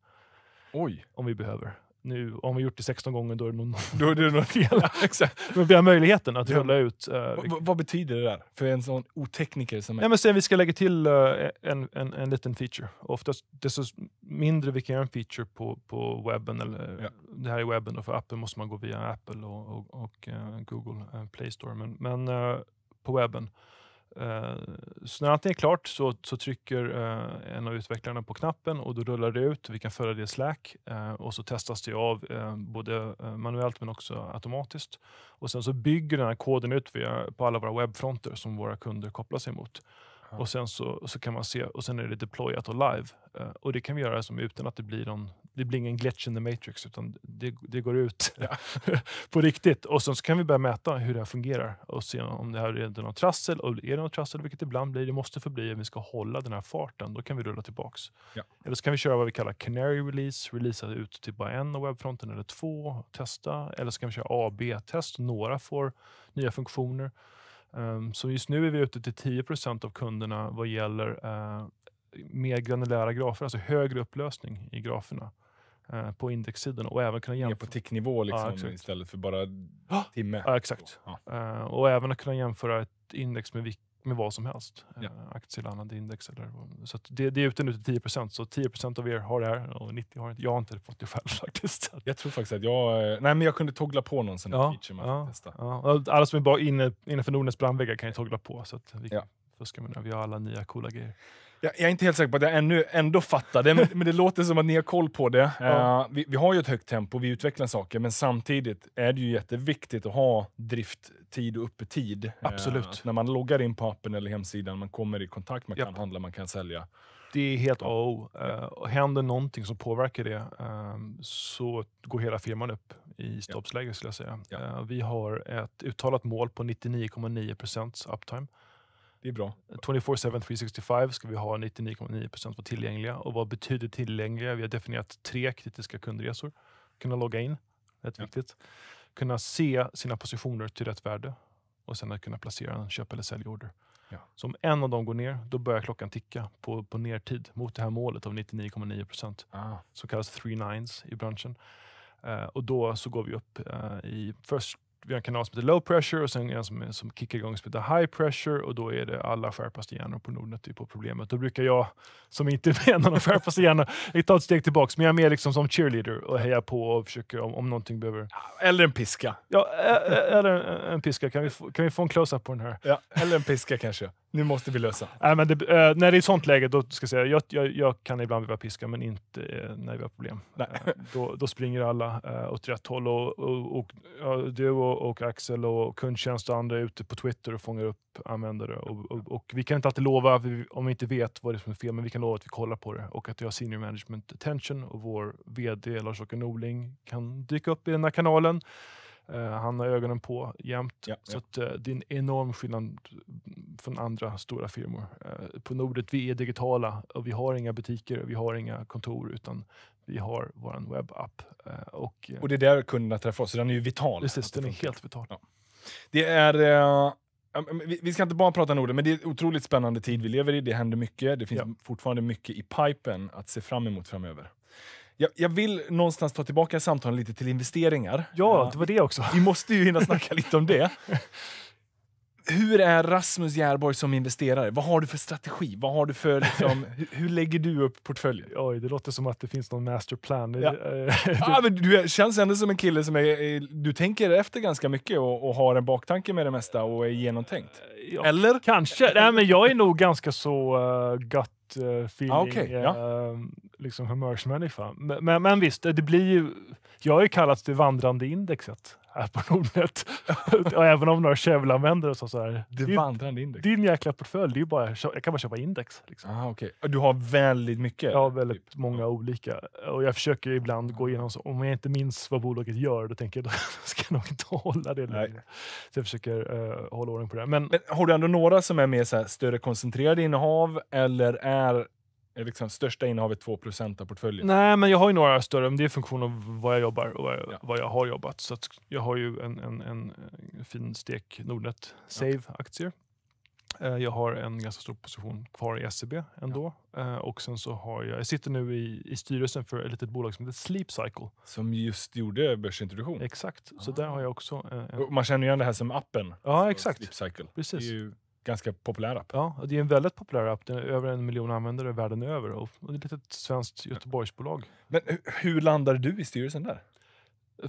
Oj! Om vi behöver nu, om vi gjort det 16 gånger, då är det nog, då är fel. Men vi har möjligheten att rulla ut. Uh, vad betyder det där för en sån otekniker som är? Nej, vi ska lägga till uh, en, en, en liten feature. Oftast, desto mindre vi kan göra en feature på, på webben, eller ja. det här är webben, och för appen måste man gå via Apple och, och, och uh, Google Play Store, men, men på webben Eh, så när allting är klart så, så trycker eh, en av utvecklarna på knappen och då rullar det ut. Vi kan föra det i Slack eh, och så testas det av både manuellt men också automatiskt. Och Sen så bygger den här koden ut på alla våra webbfronter som våra kunder kopplar sig mot. Och sen så, så kan man se, och sen är det deployat och live. Uh, och det kan vi göra som utan att det blir någon, det blir ingen glitch in the matrix, utan det, det går ut ja. på riktigt. Och sen så kan vi börja mäta hur det här fungerar och se om det här är något trassel, och är det något trassel, vilket det ibland blir, det måste förbli om vi ska hålla den här farten, då kan vi rulla tillbaks. Ja. Eller så kan vi köra vad vi kallar canary release, releasa ut till bara en av webbfronten eller två, testa. Eller så kan vi köra ab test några får nya funktioner. Ehm, så just nu är vi ute till 10 av kunderna vad gäller eh, mer granulära grafer, alltså högre upplösning i graferna eh, på indexsidan och även kunna jämföra. Mer på ticknivå liksom, ja, istället för bara timme. Ja, exakt. Ja. Eh, och även att kunna jämföra ett index med vilket med vad som helst. Eh, ja. Aktier eller annat index. Eller, så det, det är nu till 10 så 10 av er har det här och 90 har inte. Jag har inte fått det själv faktiskt. Jag tror faktiskt att jag... Eh, nej, men jag kunde toggla på någon sån ja, feature man ja, testa. Ja. Alla som är bara inne, innanför Nordnets brandväggar kan ju toggla på, så att vi ja. fuskar med det. Vi har alla nya coola grejer. Jag, jag, är inte helt säker på att jag ännu, ändå fattar det, men, men det låter som att ni har koll på det. Ja. Uh, vi, vi, har ju ett högt tempo, vi utvecklar saker, men samtidigt är det ju jätteviktigt att ha drifttid och öppettid. Eh, Absolut. Uh, när man loggar in på appen eller hemsidan, man kommer i kontakt, man yep. kan handla, man kan sälja. Det är helt O. Oh, uh, händer någonting som påverkar det um, så går hela firman upp i stoppsläge skulle jag säga. Ja. vi har ett uttalat mål på 99,9 uptime. Det är bra. 24-7 365 ska vi ha 99,9 vara tillgängliga. Och vad betyder tillgängliga? Vi har definierat tre kritiska kundresor. Kunna logga in, rätt ja. viktigt. Kunna se sina positioner till rätt värde och sen att kunna placera en köp eller säljorder. Ja. Så om en av dem går ner, då börjar klockan ticka på, på nertid mot det här målet av 99,9 procent, ah. som kallas three nines i branschen. Uh, och då så går vi upp uh, i först vi har en kanal som heter Low Pressure och sen en som, som kickar igång som heter High Pressure och då är det alla skärpaste hjärnor på Nordnet är typ på problemet. Då brukar jag, som inte är med någon av skärpaste hjärnor, ta ett steg tillbaka. men jag är mer liksom som cheerleader och hejar på och försöker om, om någonting behöver... Eller en piska. Ja, eller en, en piska. Kan vi, få, kan vi få en close-up på den här? Ja, eller en piska kanske. Nu måste vi lösa. Äh, men det, äh, när det är sånt läge, då ska jag säga, jag, jag, jag kan ibland behöva piska, men inte äh, när vi har problem. Då, då, springer alla äh, åt rätt håll och, och, och, och du och och, Axel och kundtjänst och andra är ute på Twitter och fångar upp användare. Och, och, och vi kan inte alltid lova, vi, om vi inte vet vad det är som är fel, men vi kan lova att vi kollar på det och att vi har senior management attention och vår VD Lars-Åke Norling kan dyka upp i den här kanalen. Eh, han har ögonen på jämt. Ja, så ja. Att, eh, det är en enorm skillnad från andra stora firmor. Eh, på Nordnet, vi är digitala och vi har inga butiker, vi har inga kontor, utan vi har vår webbapp. och, och det är där kunderna träffar oss, så den är ju vital. Precis, den är helt vital. Ja. Det är... Vi ska inte bara prata Norden, men det är en otroligt spännande tid vi lever i. Det händer mycket. Det finns ja. fortfarande mycket i pipen att se fram emot framöver. Jag, jag, vill någonstans ta tillbaka samtalen lite till investeringar. Ja, det var det också. Vi måste ju hinna snacka lite om det. hur är Rasmus Järborg som investerare? Vad har du för strategi? Vad har du för, liksom, hur lägger du upp portföljen? Oj, det låter som att det finns någon masterplan. Ja. ah, du känns ändå som en kille som är, eh, du tänker efter ganska mycket och, och har en baktanke med det mesta och är genomtänkt. Ja, Eller? Kanske. Nej, men jag är nog ganska så uh, gut feeling, ah, okay. ja. liksom humörsmänniska. Men, men, men visst, det blir ju... Jag har ju kallats det vandrande indexet här på Nordnet. och även om några Chevy-användare och så. så här, det din, vandrande index. Din jäkla portfölj, det är bara, jag kan bara köpa index. Liksom. Aha, okay. Du har väldigt mycket? Ja, väldigt typ. många olika. Och jag försöker ibland mm. gå igenom, så, om jag inte minns vad bolaget gör, då tänker jag att jag ska nog inte hålla det längre. Så jag försöker uh, hålla ordning på det. Men, Men har du ändå några som är mer så här, större koncentrerade innehav eller är är liksom största innehavet 2 av portföljen? Nej, men jag har ju några större, men det är funktion av vad jag jobbar och vad jag, ja. vad jag har jobbat. Så jag har ju en, en, en eh, fin stek Nordnet Save-aktier. Eh, jag har en ganska stor position kvar i SEB ändå. Ja. Eh, och sen så har jag, jag sitter nu i, i styrelsen för ett litet bolag som heter Sleep Cycle. Som just gjorde börsintroduktion? Exakt, Aha. så där ah. har jag också... En... Man känner ju igen det här som appen. Ja, alltså exakt. Sleep Cycle. Precis ganska populär app. Ja, det är en väldigt populär app. Den är över en miljon användare världen över och det är ett litet svenskt Göteborgsbolag. Men hur landade du i styrelsen där?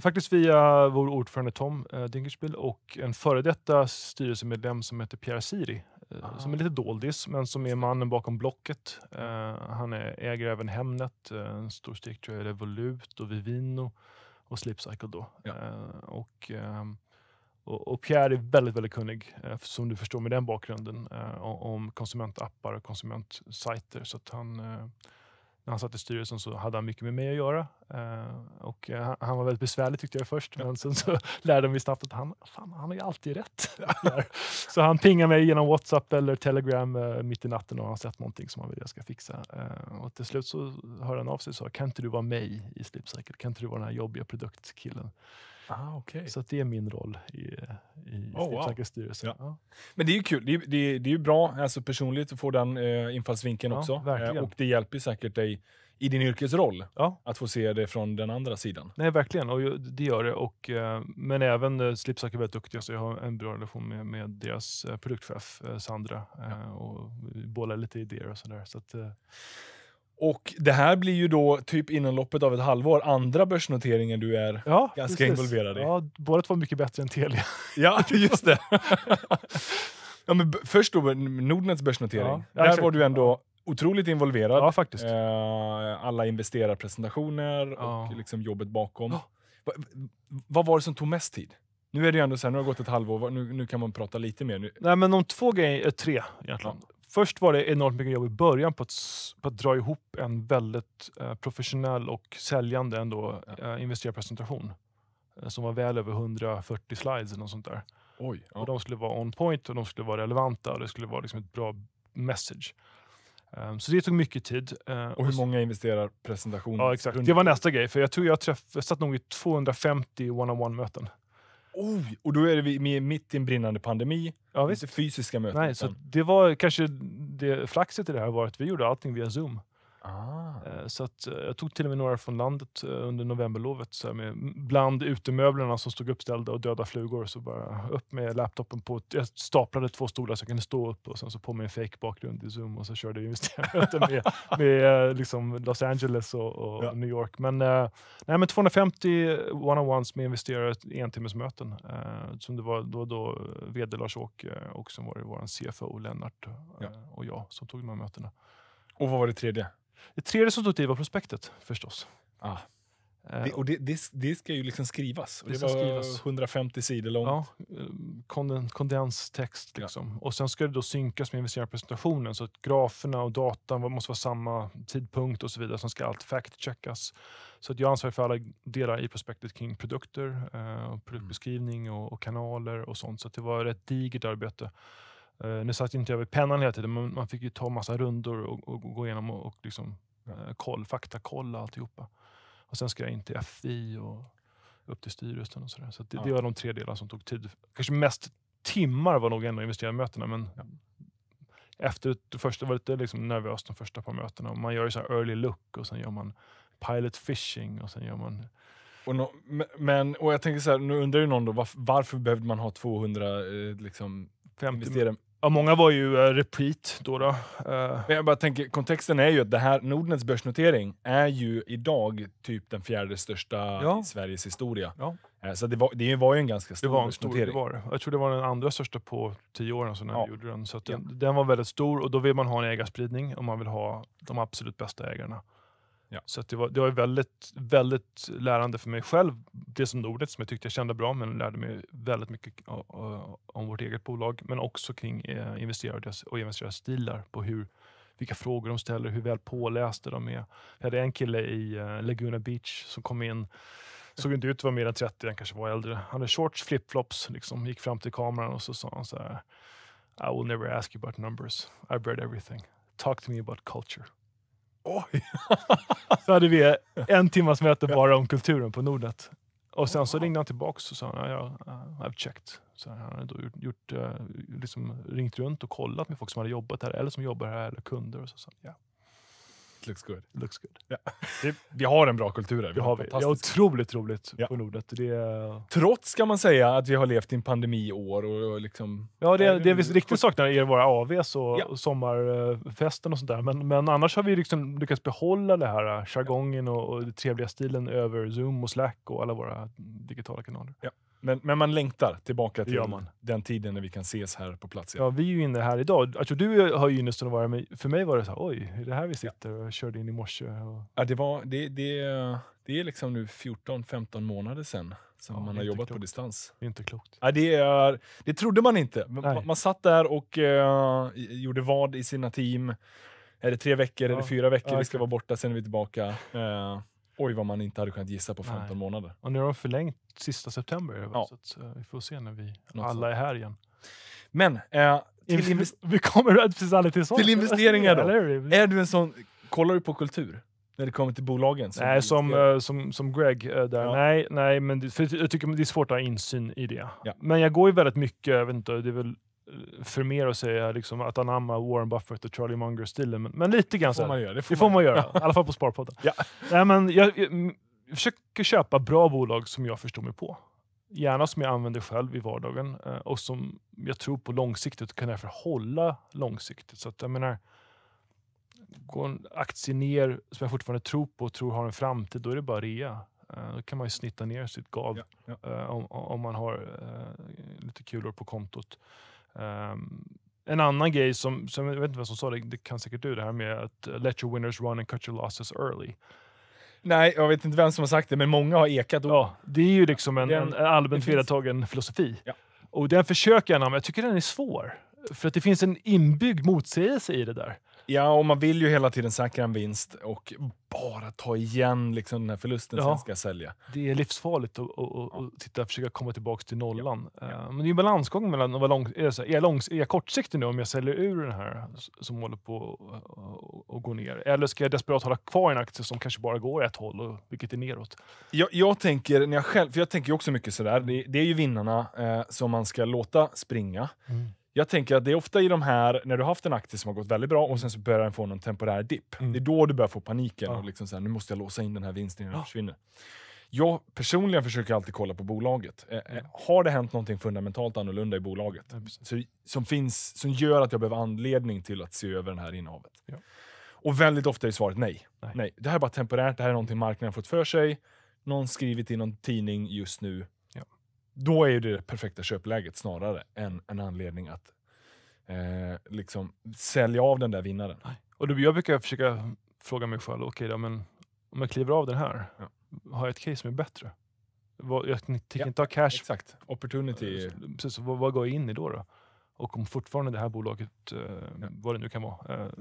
Faktiskt via vår ordförande Tom eh, Dinkelspiel och en före detta styrelsemedlem som heter Pierre Siri, eh, som är ah. lite doldis, men som är mannen bakom Blocket. Eh, mm. han är, äger även Hemnet, eh, en stor stektröja Revolut och Vivino och Sleep Cycle. Då. Ja. och, ehm, och, och Pierre är väldigt, väldigt kunnig, eh, som du förstår med den bakgrunden, eh, om konsumentappar och konsumentsajter. Så han, eh, när han satt i styrelsen så hade han mycket med mig att göra. och han, var väldigt besvärlig tyckte jag först, men sen så lärde vi snabbt att han, fan, han har ju alltid rätt. så han pingar mig genom Whatsapp eller Telegram mitt i natten och har sett någonting som han vill jag ska fixa. och till slut så hör han av sig och sa, kan inte du vara mig i Sleep Cycle? Kan inte du vara den här jobbiga produktkillen? Ah, okay. Så det är min roll i, i oh, wow. styrelse. Ja. Men det är ju kul. Det är, det är, det är bra alltså personligt att få den eh, infallsvinkeln ja, också. Eh, och det hjälper säkert dig i din yrkesroll ja. att få se det från den andra sidan. Nej, verkligen. Och det gör det. Och, eh, men även eh, Slipsack är väldigt duktiga, så jag har en bra relation med, med deras eh, produktchef Sandra. Ja. Och bollar lite idéer och sådär. Så att, och det här blir ju då typ inom loppet av ett halvår andra börsnoteringen du är ja, ganska precis. involverad i. Ja, båda två mycket bättre än Telia. ja, just det. ja, men först då Nordnets börsnotering. Ja, Där exakt. var du ändå otroligt involverad. Ja, faktiskt. Eh, alla investerarpresentationer ja. och liksom jobbet bakom. Oh. vad va var det som tog mest tid? Nu är det ju ändå så här, nu har det gått ett halvår, nu, nu kan man prata lite mer. Nu. Nej, men om två grejer, eh, tre egentligen. Först var det enormt mycket jobb i början på att, på att dra ihop en väldigt eh, professionell och säljande ändå, eh, investerarpresentation eh, som var väl över 140 slides eller något sånt där. Oj, ja. och de skulle vara on point och de skulle vara relevanta och det skulle vara liksom ett bra message. Um, så det tog mycket tid. Uh, och hur och många investerarpresentationer? Ja, exakt. Det var nästa grej. För jag, tror jag, träff, jag satt nog i 250 one-on-one-möten. Oh, och då är vi mitt i en brinnande pandemi. Ja, visst. Inte fysiska möten. Nej, så det var kanske det, flaxet i det här var att vi gjorde allting via Zoom. Ah. Eh, så att, eh, jag tog till och med några från landet eh, under novemberlovet. Så med, bland utemöblerna som stod uppställda och döda flugor så bara upp med laptopen på... Jag staplade två stolar så jag kunde stå upp och sen så på med en fake bakgrund i Zoom och så körde jag investerarmöten med, med liksom Los Angeles och, och ja. New York. Men, nej, men 250 one-on-ones med investerare, entimmesmöten. Som det var då, då vd Lars-Åke och som var det vår CFO Lennart ja. och jag som tog de här mötena. Och vad var det tredje? Det tredje som stod i var prospektet förstås. Ah. Eh, det, och det, det, det, ska ju liksom skrivas. Och det, det var skrivas. 150 sidor långt. Ja, eh, konden, kondenstext. Liksom. Ja. Och sen ska det då synkas med investerarpresentationen så att graferna och datan måste vara samma tidpunkt och så vidare. Sen ska allt fact-checkas. Så att jag ansvarar för alla delar i prospektet kring produkter, eh, produktbeskrivning och, och, kanaler och sånt. Så det var ett digert arbete. Uh, nu satt inte jag vid pennan hela tiden, men man fick ju ta massa rundor och, och gå igenom och, och liksom, uh, koll, faktakolla alltihopa. Och sen ska jag in till FI och upp till styrelsen och sådär. Så det, ja. det var de tre delar som tog tid. Kanske mest timmar var nog ändå investerarmötena, men ja. efter det första var lite liksom nervöst de första par mötena. Och man gör ju så early look och sen gör man pilot fishing och sen gör man och no, men, och jag tänker så här, nu undrar ju någon då varför, varför behövde man ha 200 eh, liksom, 50 Ja, många var ju uh, repeat då. då. Uh, men jag bara tänker, kontexten är ju att det här, Nordnets börsnotering är ju idag typ den fjärde största ja. i Sveriges historia. Ja. Uh, så det var, det var ju en ganska stor det var en börsnotering. det var. Jag tror det var den andra största på tio år alltså, när ja. vi gjorde den. Så den, den, var väldigt stor och då vill man ha en ägarspridning och man vill ha de absolut bästa ägarna. Ja. Så det, var, det var väldigt, väldigt lärande för mig själv. det som ordet som jag tyckte jag kände bra, men lärde mig väldigt mycket om vårt eget bolag, men också kring eh, investerare och investerarstilar på hur, vilka frågor de ställer, hur väl pålästa de är. Jag hade en kille i eh, Laguna Beach som kom in såg inte ut att vara mer än 30, han kanske var äldre. Han hade shorts, flipflops, liksom, gick fram till kameran och så sa han så här. I will never ask you about numbers. I've read everything. Talk to me about culture. Oj! så hade vi en timmas möte bara om kulturen på Nordnet. Och sen så ringde han tillbaka och sa han, jag har checkat. Så han hade då gjort, gjort eh, liksom, ringt runt och kollat med folk som hade jobbat här, eller som jobbar här, eller kunder. Och så sa han, ja, It looks good. It looks good. Ja. Det, vi har en bra kultur här. Vi har vi. Det är otroligt roligt ja. på Nordnet. Det är... Trots, ska man säga, att vi har levt i en pandemi i år. Och, och liksom... Ja, det, det vi riktigt saknar är våra AVs och, ja. sommarfesten och sånt där. Men, men annars har vi liksom lyckats behålla det här äh, jargongen och, och den trevliga stilen över Zoom och Slack och alla våra digitala kanaler. Ja. Men, men man längtar tillbaka till man. den tiden när vi kan ses här på plats. Ja, vi är ju inne här idag. Alltså, du har ju ynnesten att vara med. För mig var det så här, oj, är det här vi sitter och körde in i morse? Och... Ja, det, var, det, det, det är liksom nu 14-15 månader sedan som ja, man har jobbat klokt. på distans. Det är Inte klokt. Ja, det, är, det trodde man inte. Man, man satt där och uh, gjorde vad i sina team. Är det tre veckor? Ja. Är det fyra veckor? Ja, vi ska vara borta, sen är vi tillbaka. Uh, Oj, vad man inte hade kunnat gissa på 15 Nej. månader. Och nu har de förlängt sista september, ja. så att, uh, vi får se när vi Något alla så. är här igen. Men, eh, till vi kommer precis aldrig till sånt. Till investeringar då. är du en sån, kollar du på kultur? När det kommer till bolagen? Som nej, som, uh, som, som Greg. Uh, där. Ja. Nej, nej, men det, för jag tycker det är svårt att ha insyn i det. Ja. Men jag går ju väldigt mycket, jag vet inte, det är väl förmer att säga liksom, att anamma Warren Buffett och Charlie Munger-stilen, men, men, lite grann Det får man göra. Det får, det får man, man göra, i alla fall på Sparpodden. Ja. Nej, men jag, jag, jag försöker köpa bra bolag som jag förstår mig på. Gärna som jag använder själv i vardagen eh, och som jag tror på långsiktigt och kan därför hålla långsiktigt. Så att, jag menar, går en aktie ner som jag fortfarande tror på och tror har en framtid, då är det bara rea. Eh, då kan man ju snitta ner sitt gav ja, ja. Eh, om, om, man har lite kulor på kontot. Um, en annan grej som, som, jag vet inte vem som sa det, det kan säkert du, det här med att uh, let your winners run and cut your losses early. Nej, jag vet inte vem som har sagt det, men många har ekat ord. Ja, det är ju liksom en, den, en allmänt vedertagen filosofi. Ja. Och den försöker jag men jag tycker den är svår. För att det finns en inbyggd motsägelse i det där. Ja, och man vill ju hela tiden säkra en vinst och bara ta igen liksom den här förlusten ja. sen ska sälja. Det är livsfarligt att, att, att titta, försöka komma tillbaka till nollan. Ja. Ja. Eh, men det är en balansgång mellan att vara lång, är, eh, så, är, jag långs, är jag kortsiktig nu om jag säljer ur den här som håller på att gå ner? Eller ska jag desperat hålla kvar en aktie som kanske bara går ett håll, och, vilket är neråt? Jag, jag tänker när jag själv, för jag tänker också mycket sådär, det, det är ju vinnarna eh, som man ska låta springa. Mm. Jag tänker att det är ofta i de här, när du har haft en aktie som har gått väldigt bra och sen så börjar den få någon temporär dipp. Mm. Det är då du börjar få paniken ja. och liksom så här, nu måste jag låsa in den här vinsten innan ja. den försvinner. Jag personligen försöker alltid kolla på bolaget. Eh, eh, mm. har det hänt någonting fundamentalt annorlunda i bolaget ja, så, som, finns, som gör att jag behöver anledning till att se över det här innehavet? Och väldigt ofta är svaret nej. nej. nej. Det här är bara temporärt, det här är någonting marknaden fått för sig. Någon skrivit i någon tidning just nu då är det det perfekta köpläget snarare än en anledning att eh, liksom sälja av den där vinnaren. Och då, jag brukar försöka fråga mig själv, okej okay men om jag kliver av den här, ja. har jag ett case som är bättre? Jag tänker ja, inte ha cash. Exakt. Opportunity. Eh, precis, vad, vad går jag in i då? då? Och om fortfarande det här bolaget, eh, ja. vad det nu kan vara, eh,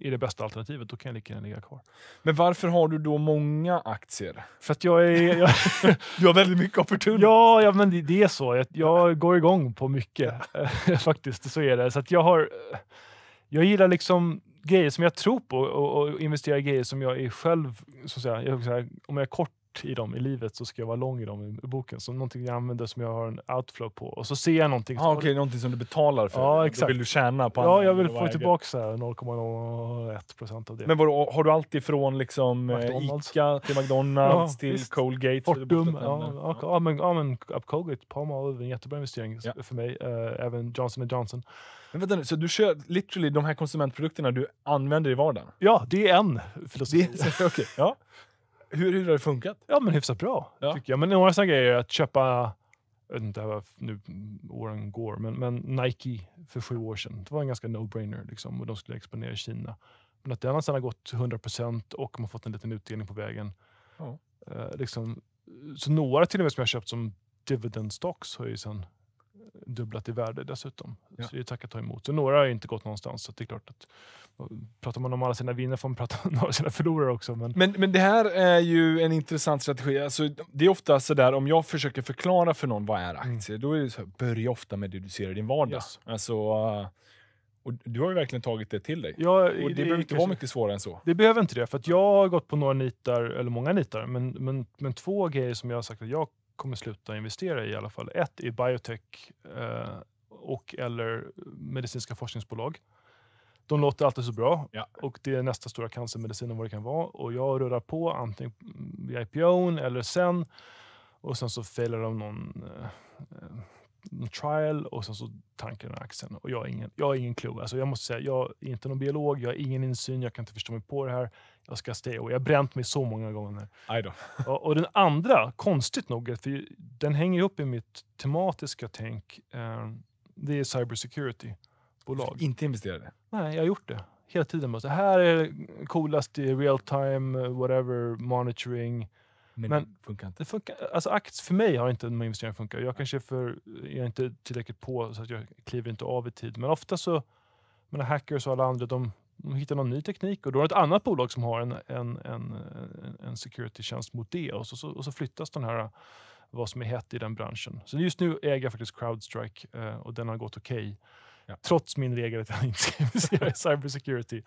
är det bästa alternativet, då kan jag lika gärna ligga kvar. Men varför har du då många aktier? För att jag är... Jag, du har väldigt mycket opportunity. Ja, ja men det, det är så. Jag, jag går igång på mycket faktiskt. Så är det. Så att jag har... Jag gillar liksom grejer som jag tror på och, och investera i grejer som jag är själv, så att säga, jag, så här, om jag är kort i dem i livet så ska jag vara lång i dem i boken. Så någonting jag använder som jag har en outflow på och så ser jag någonting. Ah, okay, någonting som du betalar för? Ja, exakt. Då vill du tjäna på Ja, jag vill få tillbaka 0,01 procent av det. Men vadå, har du allt ifrån liksom eh, McDonald's. Ica till McDonalds ja, till visst. Colgate? Fortum. Ja, ja. ja, men, ja, men Colgate, Palma var en jättebra investering ja. för mig. Äh, även Johnson Johnson. Men vänta nu, så du kör literally de här konsumentprodukterna du använder i vardagen? Ja, det är en filosofi. Det, okay, ja. Hur, hur har det funkat? Ja, men hyfsat bra ja. tycker jag. Men några sådana grejer att köpa, jag vet inte vad nu åren går, men, men Nike för sju år sedan. Det var en ganska no-brainer liksom och de skulle exponera i Kina. Men att den sedan har gått 100 och man har fått en liten utdelning på vägen. Ja. Eh, liksom, så några till och med som jag har köpt som dividend stocks har ju sedan dubblat i värde dessutom. Ja. Så det är tack att ta emot. Så några har ju inte gått någonstans. Så det är klart att, pratar man om alla sina vinnare får man prata om alla sina förlorare också. Men... Men, men det här är ju en intressant strategi. Alltså, det är ofta sådär, om jag försöker förklara för någon vad är mm. aktier, mm. då är det så här, börja ofta med det du ser i din vardag. Yes. Alltså, eh, och du har ju verkligen tagit det till dig. Ja, och det, det behöver inte vara mycket svårare än så. Det behöver inte det, för jag har gått på några nitar, eller många nitar, men, men, men två grejer som jag har sagt att jag kommer sluta investera i i alla fall. Ett är biotech eh, och eller medicinska forskningsbolag. De låter alltid så bra ja. och det är nästa stora cancermedicin och vad det kan vara. Och jag rullar på antingen via IPOn eller sen och sen så failar de någon eh, eh trial och sen så tanken den här axeln. Och jag, är ingen, jag är ingen klubb. Alltså jag måste säga, jag är inte någon biolog, jag har ingen insyn, jag kan inte förstå mig på det här. Jag ska stay och Jag har bränt mig så många gånger. och, och den andra, konstigt nog, för den hänger ihop i mitt tematiska tänk, eh, det är cybersecurity-bolag. Inte investerade? Nej, jag har gjort det. Hela tiden. Det här är coolast i real time, whatever, monitoring. Men, men funkar inte? Funkar, alltså akts, för mig har inte de investeringarna funkat. Jag kanske för, jag är inte tillräckligt på så att jag kliver inte av i tid. Men ofta så, menar, hackers och alla andra, de, de hittar någon ny teknik och då är det ett annat bolag som har en, en, en, en security-tjänst mot det och så, så, och så flyttas den här vad som är hett i den branschen. Så just nu äger jag faktiskt Crowdstrike eh, och den har gått okej. Okay. Ja. Trots min regel att jag inte ska investera i cybersecurity.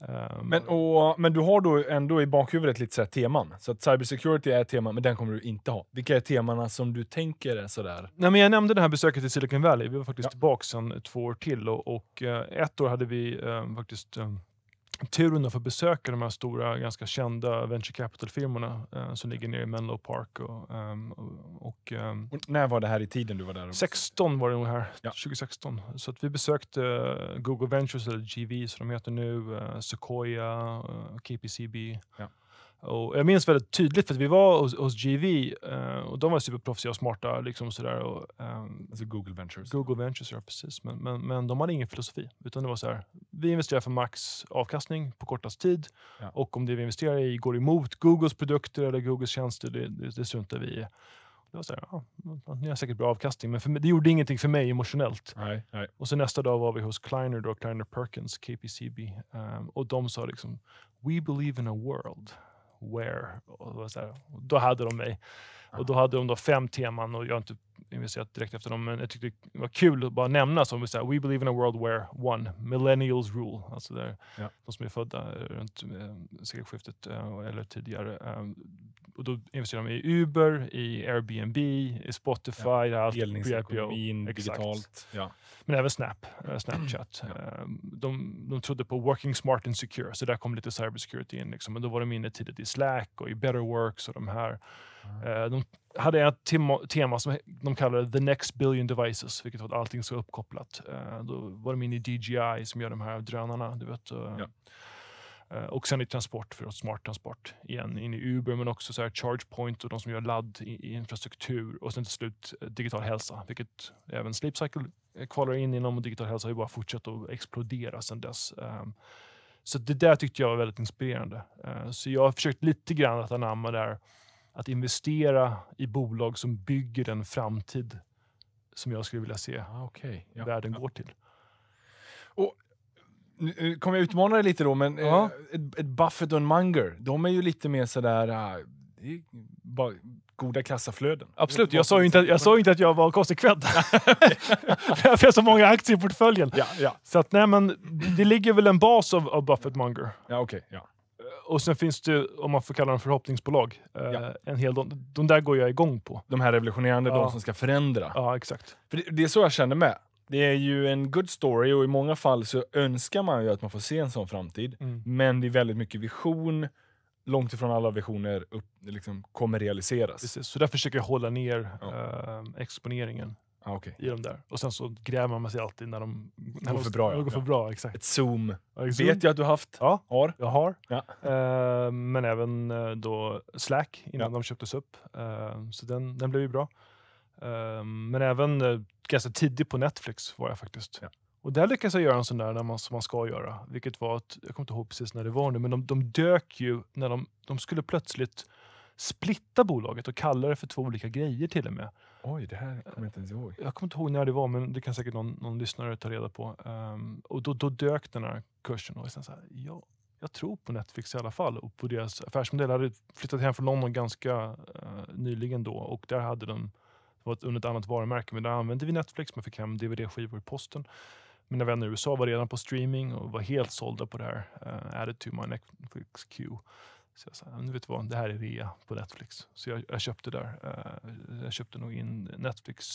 Ehm, men, och, men du har då ändå i bakhuvudet lite så teman. Så att cybersecurity är ett tema, men den kommer du inte ha. Vilka är temana som du tänker är sådär? Nej, men jag nämnde det här besöket i Silicon Valley. Vi var faktiskt ja. tillbaka sedan två år till och, och eh, ett år hade vi um, faktiskt um, turen att få besöka de här stora, ganska kända venture capital-firmorna eh, som ligger nere i Menlo Park. Och, um, och, um, och, när var det här i tiden du var där? 16 var det nog här, ja. 2016. Så att vi besökte eh, Google Ventures, eller GV som de heter nu, eh, Sequoia, eh, KPCB. Ja. Och jag minns väldigt tydligt, för vi var hos, hos GV eh, och de var superproffsiga och smarta. Liksom sådär, och, ehm, alltså Google Ventures. Google Ventures, ja precis. Men, men, men de hade ingen filosofi. Utan det var så här, vi investerar för max avkastning på kortast tid ja. och om det vi investerar i går emot Googles produkter eller Googles tjänster, det, det, det struntar vi i. Det var så här, ja, ni har säkert bra avkastning, men mig, det gjorde ingenting för mig emotionellt. Nej, nej. Och så nästa dag var vi hos Kleiner, då, Kleiner Perkins, KPCB, um, ehm, och de sa liksom “We believe in a world where. Och så här, då hade de mig. Och då hade de då fem teman och jag har inte investerat direkt efter dem, men jag tyckte det var kul att bara nämna som så här, We believe in a world where one, millennials rule, alltså där ja. de som är födda eh, runt eh, sekelskiftet eh, eller tidigare. och då investerar de i Uber, i Airbnb, i Spotify, ja, allt delningsekonomin, digitalt. Ja. Men även Snap, eh, Snapchat. Mm, ja. de, de trodde på working smart and secure, så där kom lite cybersecurity in. Liksom. Men då var de inne tidigt i Slack och i Better Works och de här. Eh, de hade ett tema, som de kallade The Next Billion Devices, vilket var att allting så uppkopplat. Eh, då var de inne i DJI som gör de här drönarna, du vet. Eh, ja. Och sen i transport, för smart transport igen, in i Uber, men också så här ChargePoint och de som gör laddinfrastruktur och sen till slut digital hälsa, vilket även Sleep Cycle kvalar in inom och digital hälsa har ju bara fortsatt att explodera sedan dess. Ehm, så det där tyckte jag var väldigt inspirerande. Så jag har försökt lite grann att anamma där att investera i bolag som bygger den framtid som jag skulle vilja se ah, okay. ja, världen ja. går till. Och, nu kommer jag utmana dig lite då, men eh, ja. ett, ett, Buffett och en Munger, de är ju lite mer sådär... Ah, det Uh, bara goda kassaflöden. Absolut, jag sa ju inte, jag sa inte att jag var konsekvent. Därför jag har så många aktier i portföljen. Ja, ja. Så att, nej, men, det ligger väl en bas av, av Buffett Munger. Ja, okay, ja och sen finns det, om man får kalla dem förhoppningsbolag, eh, ja. en hel de, de där går jag igång på. De här revolutionerande, ja. de som ska förändra. Ja, exakt. För det, det, är så jag känner med. Det är ju en good story och i många fall så önskar man ju att man får se en sån framtid. Mm. Men det är väldigt mycket vision, långt ifrån alla visioner upp, liksom, kommer realiseras. Precis, så där försöker jag hålla ner ja. eh, exponeringen. Ah, okay. i de där. Och sen så grämer man sig alltid när de när går för bra. Ja. Går för bra exakt. Ett zoom. Ett zoom. vet jag att du haft. Ja, har. jag har. Ja. Uh, men även eh, då Slack innan ja. de köptes upp. Uh, så den, den blev ju bra. Uh, men även ganska tidigt på Netflix var jag faktiskt. Ja. Och där lyckades jag göra en sån där när man, som man ska göra, vilket var att, jag kommer inte ihåg precis när det var nu, men de, de dök ju när de, de skulle plötsligt splitta bolaget och kalla det för två olika grejer till och med. Oj, det här kommer jag inte ens ihåg. Eh, jag kommer inte ihåg när det var, men det kan säkert någon, någon lyssnare ta reda på. Um, och då, då dök den här kursen och sen så här, ja, jag tror på Netflix i alla fall och på deras affärsmodell. Jag hade flyttat hem från London ganska uh, nyligen då och där hade de, det under ett annat varumärke, men där använde vi Netflix. Man fick hem dvd-skivor i posten. Mina vänner i USA var redan på streaming och var helt sålda på det här. Uh, added to my Netflix queue. Så jag sa, nu vet du vad, det här är rea på Netflix. Så jag, jag köpte där. Uh, jag köpte nog in Netflix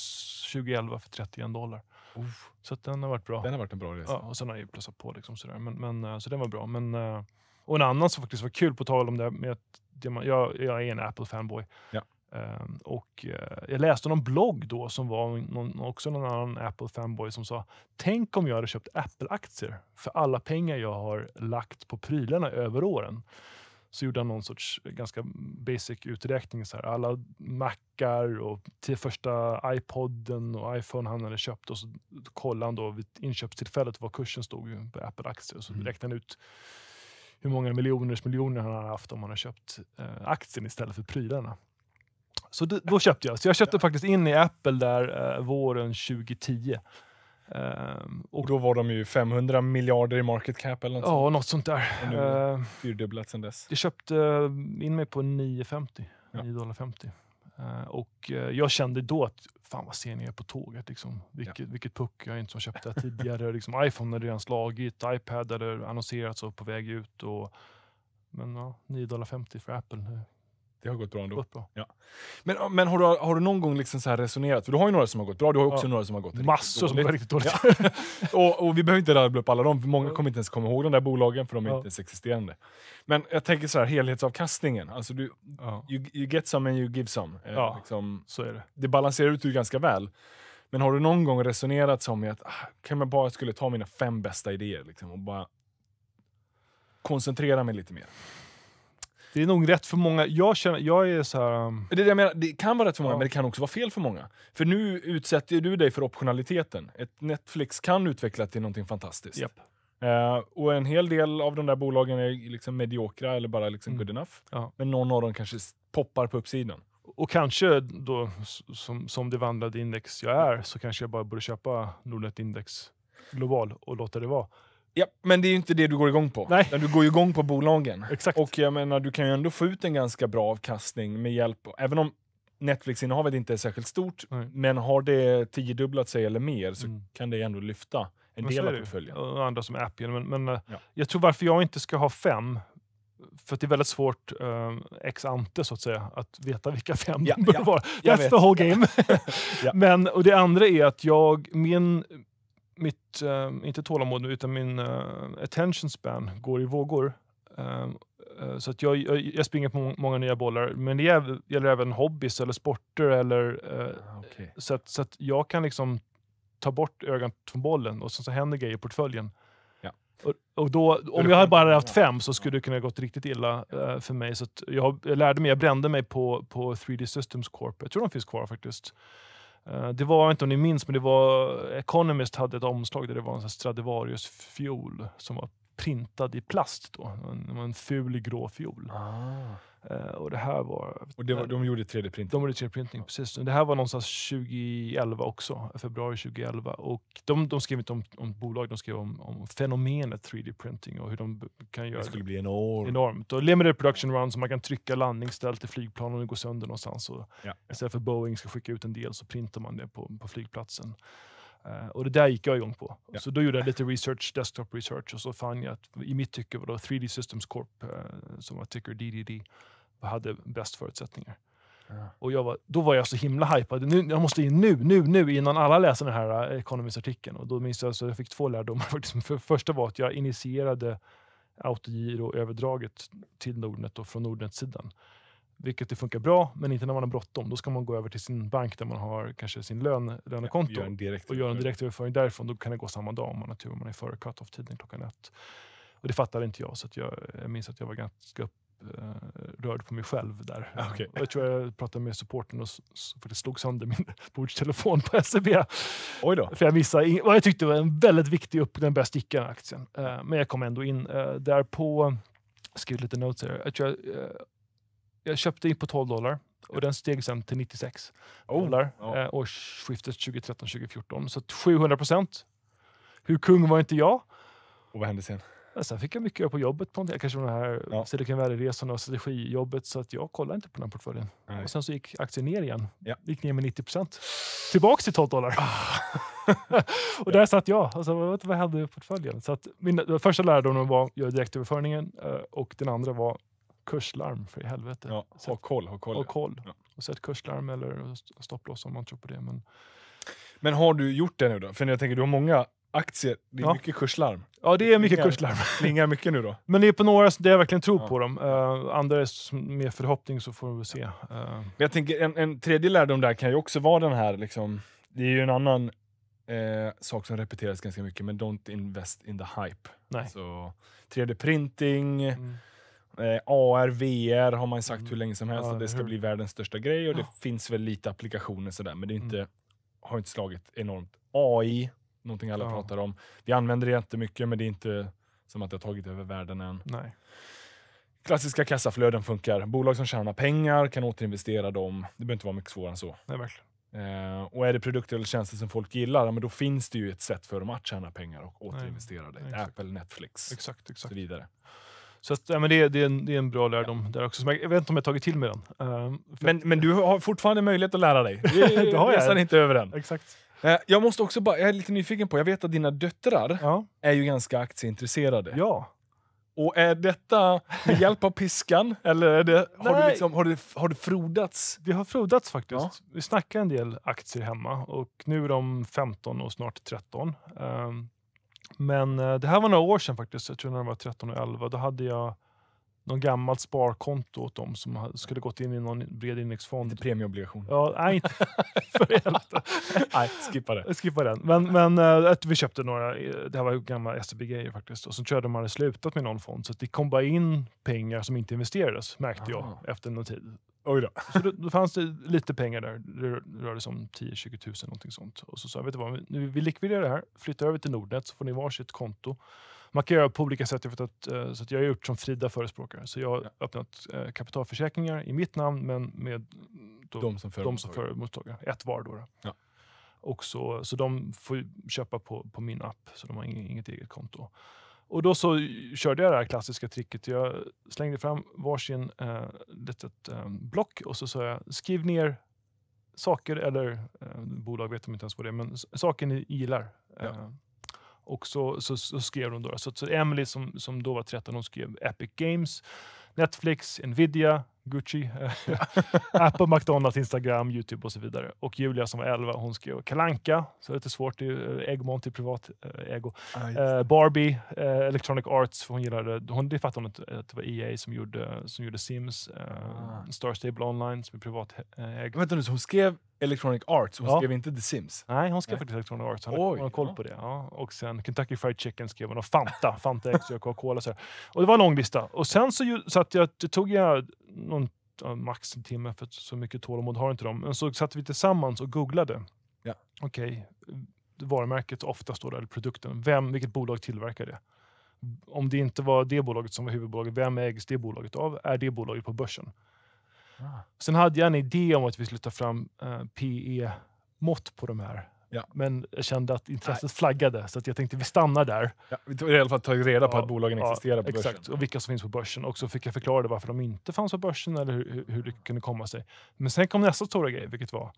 2011 för 31 dollar. Oh. Så den har varit bra. Den har varit en bra resa. Ja, och sen har jag plussat på. Liksom sådär. Men, men uh, så den var bra. Men, uh, och en annan som faktiskt var kul, på tal om det med att jag, jag är en Apple-fanboy. Ja. Um, och uh, jag läste någon blogg då som var någon, också någon annan Apple fanboy som sa Tänk om jag hade köpt Apple-aktier för alla pengar jag har lagt på prylarna över åren så gjorde han någon sorts ganska basic uträkning. Så här, alla mackar och till första iPoden och iPhone han hade köpt och så kollade han då vid inköpstillfället var kursen stod på Apple-aktier och så mm. räknade han ut hur många miljoners miljoner han hade haft om han hade köpt eh, aktien istället för prylarna. Så det, då köpte jag. Så jag köpte faktiskt in i Apple där eh, våren 2010. Um, ehm, och, och, då var de ju 500 miljarder i market cap eller något Ja, sånt. något sånt där. Och nu uh, fyrdubblat sedan dess. Jag köpte eh, in mig på 9,50. Ja. 9,50. Uh, ehm, och uh, jag kände då att fan vad sen jag är på tåget. Liksom. Vilket, ja. vilket puck jag inte som köpte det tidigare. liksom, iPhone hade redan slagit, iPad hade annonserats och på väg ut. Och, men ja, 9,50 för Apple. Det har gått bra ändå. Gått bra. Ja. Men, men har, du, har du någon gång liksom så resonerat? För du har ju några som har gått bra, du har också ja. några som har gått Massor som har riktigt dåligt. Ja. och, och, vi behöver inte rabbla upp alla dem, för många kommer inte ens komma ihåg de där bolagen, för de är ja. inte ens existerande. Men jag tänker så här, helhetsavkastningen. Alltså du, you, you, get some and you give some. Eh, ja, liksom, så är det. Det balanserar ut ju ganska väl. Men har du någon gång resonerat som att ah, kan man bara skulle ta mina fem bästa idéer liksom, och bara koncentrera mig lite mer? Det är nog rätt för många. Jag, känner, jag är så här... Um... Det, är det, jag menar, det kan vara rätt för många, ja. men det kan också vara fel för många. För nu utsätter du dig för optionaliteten. Ett Netflix kan utvecklas till någonting fantastiskt. Yep. Uh, eh, och en hel del av de där bolagen är liksom mediokra eller bara liksom mm. good enough. Ja. Men någon av dem kanske poppar på uppsidan. Och kanske då, som, som det vandrade index jag är, så kanske jag bara borde köpa Nordnet Index Global och låta det vara. Ja, men det är ju inte det du går igång på. Nej. Du går ju igång på bolagen. Exakt. Och jag menar, du kan ju ändå få ut en ganska bra avkastning med hjälp, av... även om Netflix-innehavet inte är särskilt stort, Nej. men har det tiodubblat sig eller mer så mm. kan det ändå lyfta en men del av portföljen. Och andra som Apple. Men, men eh, ja. jag tror varför jag inte ska ha fem, för det är väldigt svårt eh, ex ante så att säga, att veta vilka fem ja, det bör ja, vara. That's vet. the whole game. ja. men, och det andra är att jag, min mitt, eh, inte tålamod, utan min eh, attention span går i vågor. Ehm, eh, så att jag, jag, springer på många nya bollar, men det gäller även hobbys eller sporter. Eller, ah, okay. så, att, så att jag kan liksom ta bort ögat från bollen och sen så händer grejer i portföljen. Och, då, om jag hade bara haft fem så skulle det kunna gått riktigt illa för mig. Så jag, jag, lärde mig, jag brände mig på, på 3D Systems Corp. Jag tror de finns kvar faktiskt. Eh, det var, inte om ni minns, men det var Economist hade ett omslag där det var en Stradivarius-fiol som var printad i plast då. En, en ful grå fiol. Ah. Eh, och det här var... Och det var, de gjorde 3D-printing? De gjorde 3D-printing, ja. precis. Det här var någonstans 2011 också, februari 2011. Och de, de skrev inte om, om bolag, de skrev om, om fenomenet 3D-printing och hur de kan göra... Det skulle det. bli enorm. enormt. Och limited production runs, man kan trycka landningsställ till flygplan om det går sönder någonstans. Och ja. Istället för Boeing ska skicka ut en del så printar man det på, på flygplatsen. Uh, och det där gick jag igång på. Ja. Så då gjorde jag lite research, desktop research, och så fann jag att i mitt tycke var då 3D Systems Corp, uh, som var ticker DDD, hade bäst förutsättningar. Ja. Och jag var, då var jag så himla hypad. Nu, jag måste in nu, nu, nu, innan alla läser den här eh, Economist-artikeln. Och då minns jag så jag fick två lärdomar. Faktiskt. För första var att jag initierade autogiro-överdraget till Nordnet och från Nordnet-sidan vilket det funkar bra, men inte när man har bråttom. Då ska man gå över till sin bank där man har kanske sin lön, lönekonto ja, gör och göra en direktöverföring därifrån. Då kan det gå samma dag om man har tur, man är före cut-off-tiden klockan ett. Och det fattade inte jag, så att jag, jag minns att jag var ganska eh, rörd på mig själv där. Ah, okay. Jag tror jag pratade med supporten och för slog sönder min bordstelefon på SEB. Oj då. För jag missade vad jag tyckte var en väldigt viktig upp, den bästa stickan aktien. Eh, men jag kom ändå in eh, där på skrev lite notes här. Jag tror jag jag köpte in på 12 dollar och den steg sen till 96 oh. dollar oh. Eh, årsskiftet 2013-2014. Så 700 procent. Hur kung var inte jag? Och vad hände sen? sen fick jag mycket göra på jobbet, på kanske de här ja. Silicon Valley-resan och strategijobbet, så att jag kollade inte på den portföljen. Nej. Och sen så gick aktien ner igen. Ja. Gick ner med 90 procent. Tillbaks till 12 dollar. Ah. och där satt jag. Alltså, vad, vad hände i portföljen? Så att min första lärdomen var att göra direktöverföringen eh, och den andra var kurslarm för i helvete. Ja, ha koll. Ha koll. Ha koll. Ja. Och sätt kurslarm eller stopploss om man tror på det. Men... men har du gjort det nu då? För jag tänker, du har många aktier, det är ja. mycket kurslarm. Ja, det är mycket klingar, kurslarm. Klingar mycket nu då? Men det är på några där jag verkligen tror ja. på dem. Uh, andra är mer förhoppning så får vi se. Uh. Eh. Men jag tänker, en, en tredje lärdom där kan ju också vara den här, liksom, det är ju en annan eh, sak som repeteras ganska mycket, men don't invest in the hype. Nej. Så, 3D-printing, mm Eh, AR, VR har man sagt mm. hur länge som helst ja, att det ska bli världens största grej och det finns väl lite applikationer sådär, men det mm. inte, mm. har inte slagit enormt. AI, någonting alla ja. pratar om. Vi använder det inte mycket, men det är inte som att det har tagit över världen än. Nej. Klassiska kassaflöden funkar. Bolag som tjänar pengar kan återinvestera dem. Det behöver inte vara mycket svårare än så. Nej, verkligen. Eh, och är det produkter eller tjänster som folk gillar, men då finns det ju ett sätt för dem att tjäna pengar och återinvestera Nej, det. Exakt. Apple, Netflix exakt, exakt. och så vidare. Så att, ja, men det, det, är en, det är en bra lärdom där också. Jag, vet inte om jag tagit till mig den. Uh, men, men du har fortfarande möjlighet att lära dig. det har jag. inte över än. Exakt. Eh, jag måste också bara, jag är lite nyfiken på, jag vet att dina döttrar ja. är ju ganska aktieintresserade. Ja. Och är detta med hjälp av piskan, eller det, har, du liksom, har, du, har du frodats? Vi har frodats faktiskt. Ja. Vi snackar en del aktier hemma och nu är de 15 och snart 13. Um, ehm, men eh, det här var några år sedan faktiskt, jag tror när de var 13 och 11. Då hade jag någon gammalt sparkonto åt dem som skulle gått in i någon bred indexfond. Premieobligation. Ja, nej, inte för Nej, skippa det. Skippa den. Men, men eh, att vi köpte några, eh, det här var gamla SEB-grejer faktiskt, och så tror jag de hade slutat med någon fond. Så det kom bara in pengar som inte investerades, märkte jag efter någon tid. Oj då. Så då, då fanns det lite pengar där. Det rörde sig om 10-20 000 någonting sånt. Och så sa jag, vet du vad, nu, vi likviderar det här, flyttar över till Nordnet så får ni varsitt konto. Man kan göra på olika sätt. Jag att, eh, så att jag har gjort som Frida förespråkar. Så jag har ja. öppnat eh, kapitalförsäkringar i mitt namn men med då, de som förmånstagare. Ett var. Då, då. Ja. Och så, så de får köpa på, på min app, så de har inget, inget eget konto. Och då så körde jag det här klassiska tricket. Jag slängde fram varsin eh, litet eh, block och så sa jag skriv ner saker eller eh, bolag vet de inte ens vad det är, men saker ni gillar. Ja. Eh, och så, så, så, skrev de då. Så, så Emily som, som då var 13, hon skrev Epic Games, Netflix, Nvidia, Gucci, Apple, McDonalds, Instagram, Youtube och så vidare. Och Julia som var 11, hon skrev Kalanka, så lite svårt, Egmont eh, i privat eh, ägo. Ah, eh, Barbie, Electronic Arts, för hon gillade, hon, det fattade hon inte att det var EA som gjorde, som gjorde Sims. Ah. Star Stable Online som är privat ägd. Vänta nu, så hon skrev Electronic Arts, hon ja. skrev inte The Sims? Nej, hon skrev Nej. faktiskt Electronic Arts. Hon, Oj, har koll ja. på det. Ja. Och sen Kentucky Fried Chicken skrev hon och Fanta, Fanta X, Coca-Cola. Och, och det var en lång lista. Och sen så, så att jag, tog jag någon, max en timme, för så mycket tålamod har inte de. Men så satt vi tillsammans och googlade. Ja. Okej, okay, eh, varumärket oftast då, eller produkten. Vem, vilket bolag tillverkar det? Om det inte var det bolaget som var huvudbolaget, vem ägs det bolaget av? Är det bolaget på börsen? Ah. Sen hade jag en idé om att vi skulle ta fram eh, PE-mått på de här Ja. Men jag kände att intresset Nej. flaggade, så att jag tänkte vi stannar där. Ja, vi tog i alla fall tagit reda på att bolagen ja, existerar på exakt, börsen. och vilka som finns på börsen. Och så fick jag förklara varför de inte fanns på börsen eller hur, hur det kunde komma sig. Men sen kom nästa stora grej, vilket var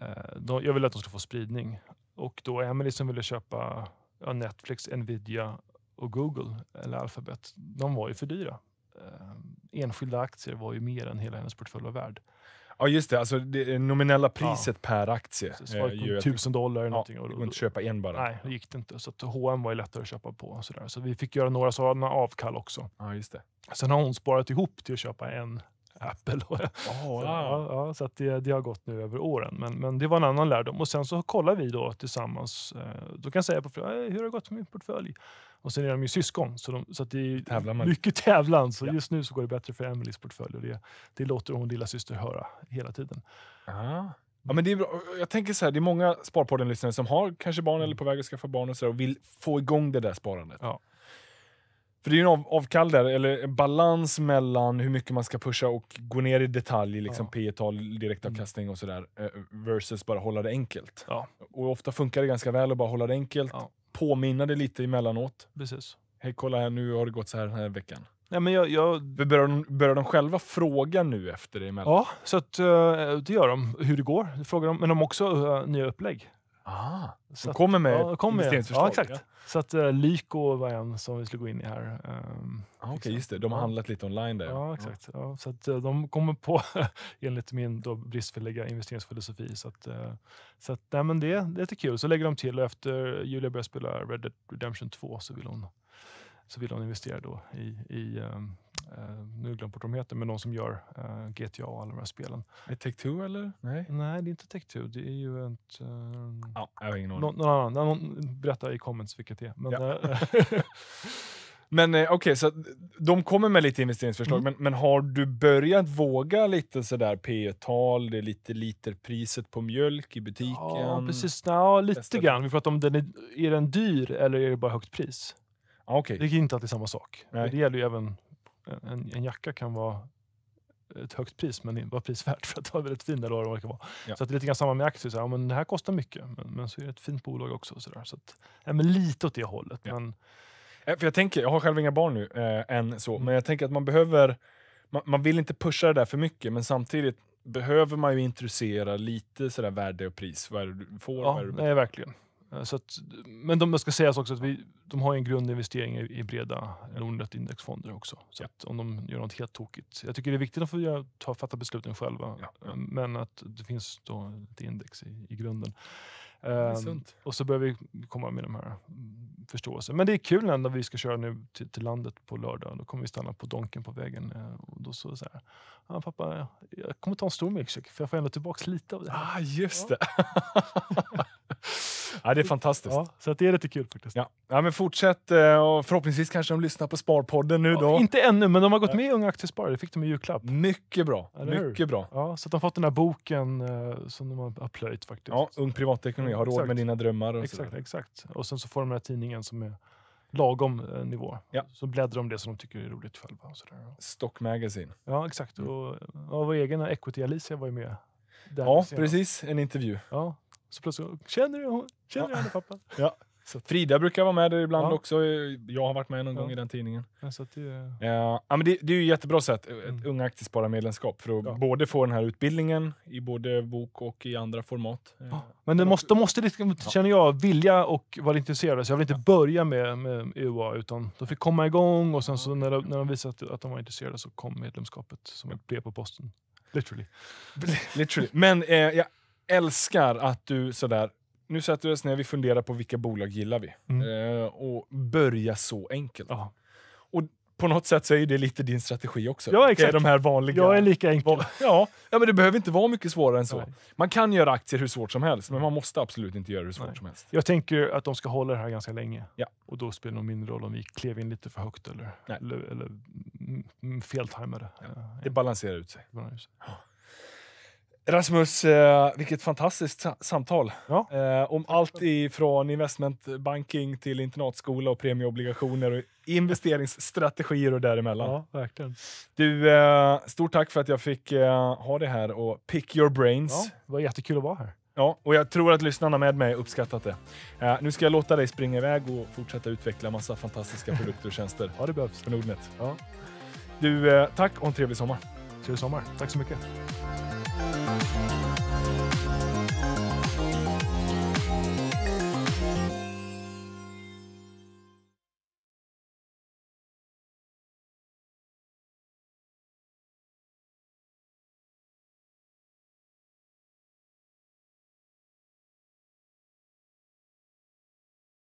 eh, de, jag ville att de skulle få spridning. Och då Emily som ville köpa Netflix, Nvidia och Google, eller Alphabet, de var ju för dyra. Eh, enskilda aktier var ju mer än hela hennes portfölj var värd. Ja, just det. Alltså, det eh, nominella priset ja. per aktie. Precis, var det eh, 1000 dollar eller någonting. Ja, det går inte att köpa en bara. Nej, det gick det inte. Så att H&M var ju lättare att köpa på. Sådär. Så vi fick göra några sådana avkall också. Ja, just det. Sen har hon sparat ihop till att köpa en Apple. Då. Oh, ja, ja, så det, det, har gått nu över åren, men, men det var en annan lärdom. Och sen så kollar vi då tillsammans. Eh, då kan jag säga på eh, hur har det gått med min portfölj? Och sen är de ju syskon, så, de, så det är tävlan med. mycket tävlan. Så ja. just nu så går det bättre för Emelies portfölj och det, det låter hon lilla syster höra hela tiden. Aha. Ja, men det är bra. Jag tänker så här, det är många Sparpodden-lyssnare som har kanske barn mm. eller på väg att skaffa barn och, så där, och vill få igång det där sparandet. Ja. För det är ju en av, avkall där, eller en balans mellan hur mycket man ska pusha och gå ner i detalj, liksom ja. P-tal, direktavkastning mm. och sådär, eh, versus bara hålla det enkelt. Ja. Och ofta funkar det ganska väl att bara hålla det enkelt, ja. påminna det lite emellanåt. Precis. Hej, kolla här, nu har det gått så här den här veckan. Nej, men jag, jag... Börjar, de, börjar de själva fråga nu efter det emellan? Ja, så att, eh, det gör de. Hur det går, frågar de. Men de har också eh, nya upplägg. Aha, så att, kommer med ja, kommer investeringsförslag? Ja, exakt. Ja. Så att uh, Lyko var en som vi skulle gå in i här. Um, ah, Okej, okay, liksom. just det. De har handlat lite online där. Ja, exakt. Ja. så att, uh, de kommer på, enligt min då, bristfälliga investeringsfilosofi. Så att, uh, så att, nej, men det, det är lite kul. Så lägger de till och efter Julia börjar spela Red Dead Redemption 2 så vill hon, så vill hon investera då i, i um, Eh, nu glömde jag de heter, men de som gör eh, GTA och alla de här spelen. Är det Take-Two eller? Nej. Nej, det är inte Take-Two. Det är ju ett... Eh, ja, jag har ingen aning. Någon, någon, någon, berättar i comments vilket det är. Men, ja. Men eh, okej, okay, så de kommer med lite investeringsförslag, mm. men, men har du börjat våga lite sådär P-tal, det är lite literpriset på mjölk i butiken? Ja, precis. Ja, lite Testat. grann. Vi pratar om den är, är den dyr eller är det bara högt pris? okay. Det är inte alltid samma sak. Nej. Det gäller ju även en, en jacka kan vara ett högt pris, men vara prisvärt för att det var väldigt fin där det verkar vara. Ja. Så att det är lite grann samma med aktier, så här, ja, men det här kostar mycket, men, men, så är det ett fint bolag också. Så, där. så att, ja, men lite åt det hållet. Ja. Men... Eh, för jag, tänker, jag har själv inga barn nu eh, än, så, mm. men jag tänker att man behöver, man, man, vill inte pusha det där för mycket, men samtidigt behöver man ju introducera lite sådär värde och pris. Vad är det du får? Ja, vad är det nej, verkligen. Eh, så att, men de, det ska sägas också att vi, de har en grundinvestering i, i breda Nordnet indexfonder också. Så ja. om de gör något helt tokigt. Jag tycker det är viktigt att få ta, fatta besluten själva, ja. Eh, men att det finns då ett index i, i grunden. Um, och så börjar vi komma med de här mm, förståelserna. Men det är kul när vi ska köra nu till, till, landet på lördag. Då kommer vi stanna på Donken på vägen. Eh, och då så, så här, ah, pappa, jag kommer ta en stor milkshake för jag får ändå tillbaka lite av det här. Ah, just ja. det! ja, det är fantastiskt. Ja, så det är lite kul faktiskt. Ja. ja men fortsätt eh, och förhoppningsvis kanske de lyssnar på Sparpodden nu ja, då. Inte ännu, men de har gått med i Unga Aktiesparare. Det fick de i julklapp. Mycket bra. Mycket bra. Ja, så att de har fått den här boken eh, som de har plöjt faktiskt. Ja, Ung privatekonomi. Har råd med dina drömmar. Och exakt, sådär. exakt. Och sen så får de den här tidningen som är lagom eh, nivå. Ja. Så bläddrar de det som de tycker är roligt själva. Och sådär. Stock Magazine. Ja, exakt. Mm. Och, och vår egen Equity Alicia var ju med. Där ja, precis. En intervju. Ja, så plötsligt, känner du, känner du henne pappa? Ja. Frida brukar vara med där ibland ja. också. Jag har varit med någon ja. gång i den tidningen. Ja, så det... Ja, men det, det är ju ett jättebra sätt, eh, ett mm. unga aktiespararmedlemskap, för att ja. både få den här utbildningen i både bok och i andra format. Eh, men de måste, måste liksom, känner jag, vilja och vara intresserade. Så jag vill inte börja med, med EUA, utan de fick komma igång och sen så när de, när de visade att, att de var intresserade så kom medlemskapet som ett brev på posten. Literally. Literally. Men eh, jag älskar att du sådär, nu sätter vi oss ner, och funderar på vilka bolag gillar vi? Mm. Uh, och börja så enkelt. Aha. Och på något sätt så är det lite din strategi också. Ja, exakt. De här vanliga, jag är lika enkel. Ja, ja, men det behöver inte vara mycket svårare än så. Nej. Man kan göra aktier hur svårt som helst, men man måste absolut inte göra det hur svårt Nej. som helst. Jag tänker att de ska hålla det här ganska länge. Ja. Och då spelar det nog mindre roll om vi klev in lite för högt eller, eller, eller feltajmade. Ja. Det balanserar ut sig. Balanserar ut sig. Rasmus, eh, vilket fantastiskt samtal. Ja. Eh, om allt ifrån investmentbanking till internatskola och premieobligationer och investeringsstrategier och däremellan. Ja, verkligen. Du, eh, stort tack för att jag fick ha det här och pick your brains. Ja, det var jättekul att vara här. Ja, och jag tror att lyssnarna med mig uppskattat det. nu ska jag låta dig springa iväg och fortsätta utveckla massa fantastiska produkter och tjänster. ja, det behövs. På Nordnet. Ja. Du, tack och en trevlig sommar. Trevlig sommar. Tack så mycket.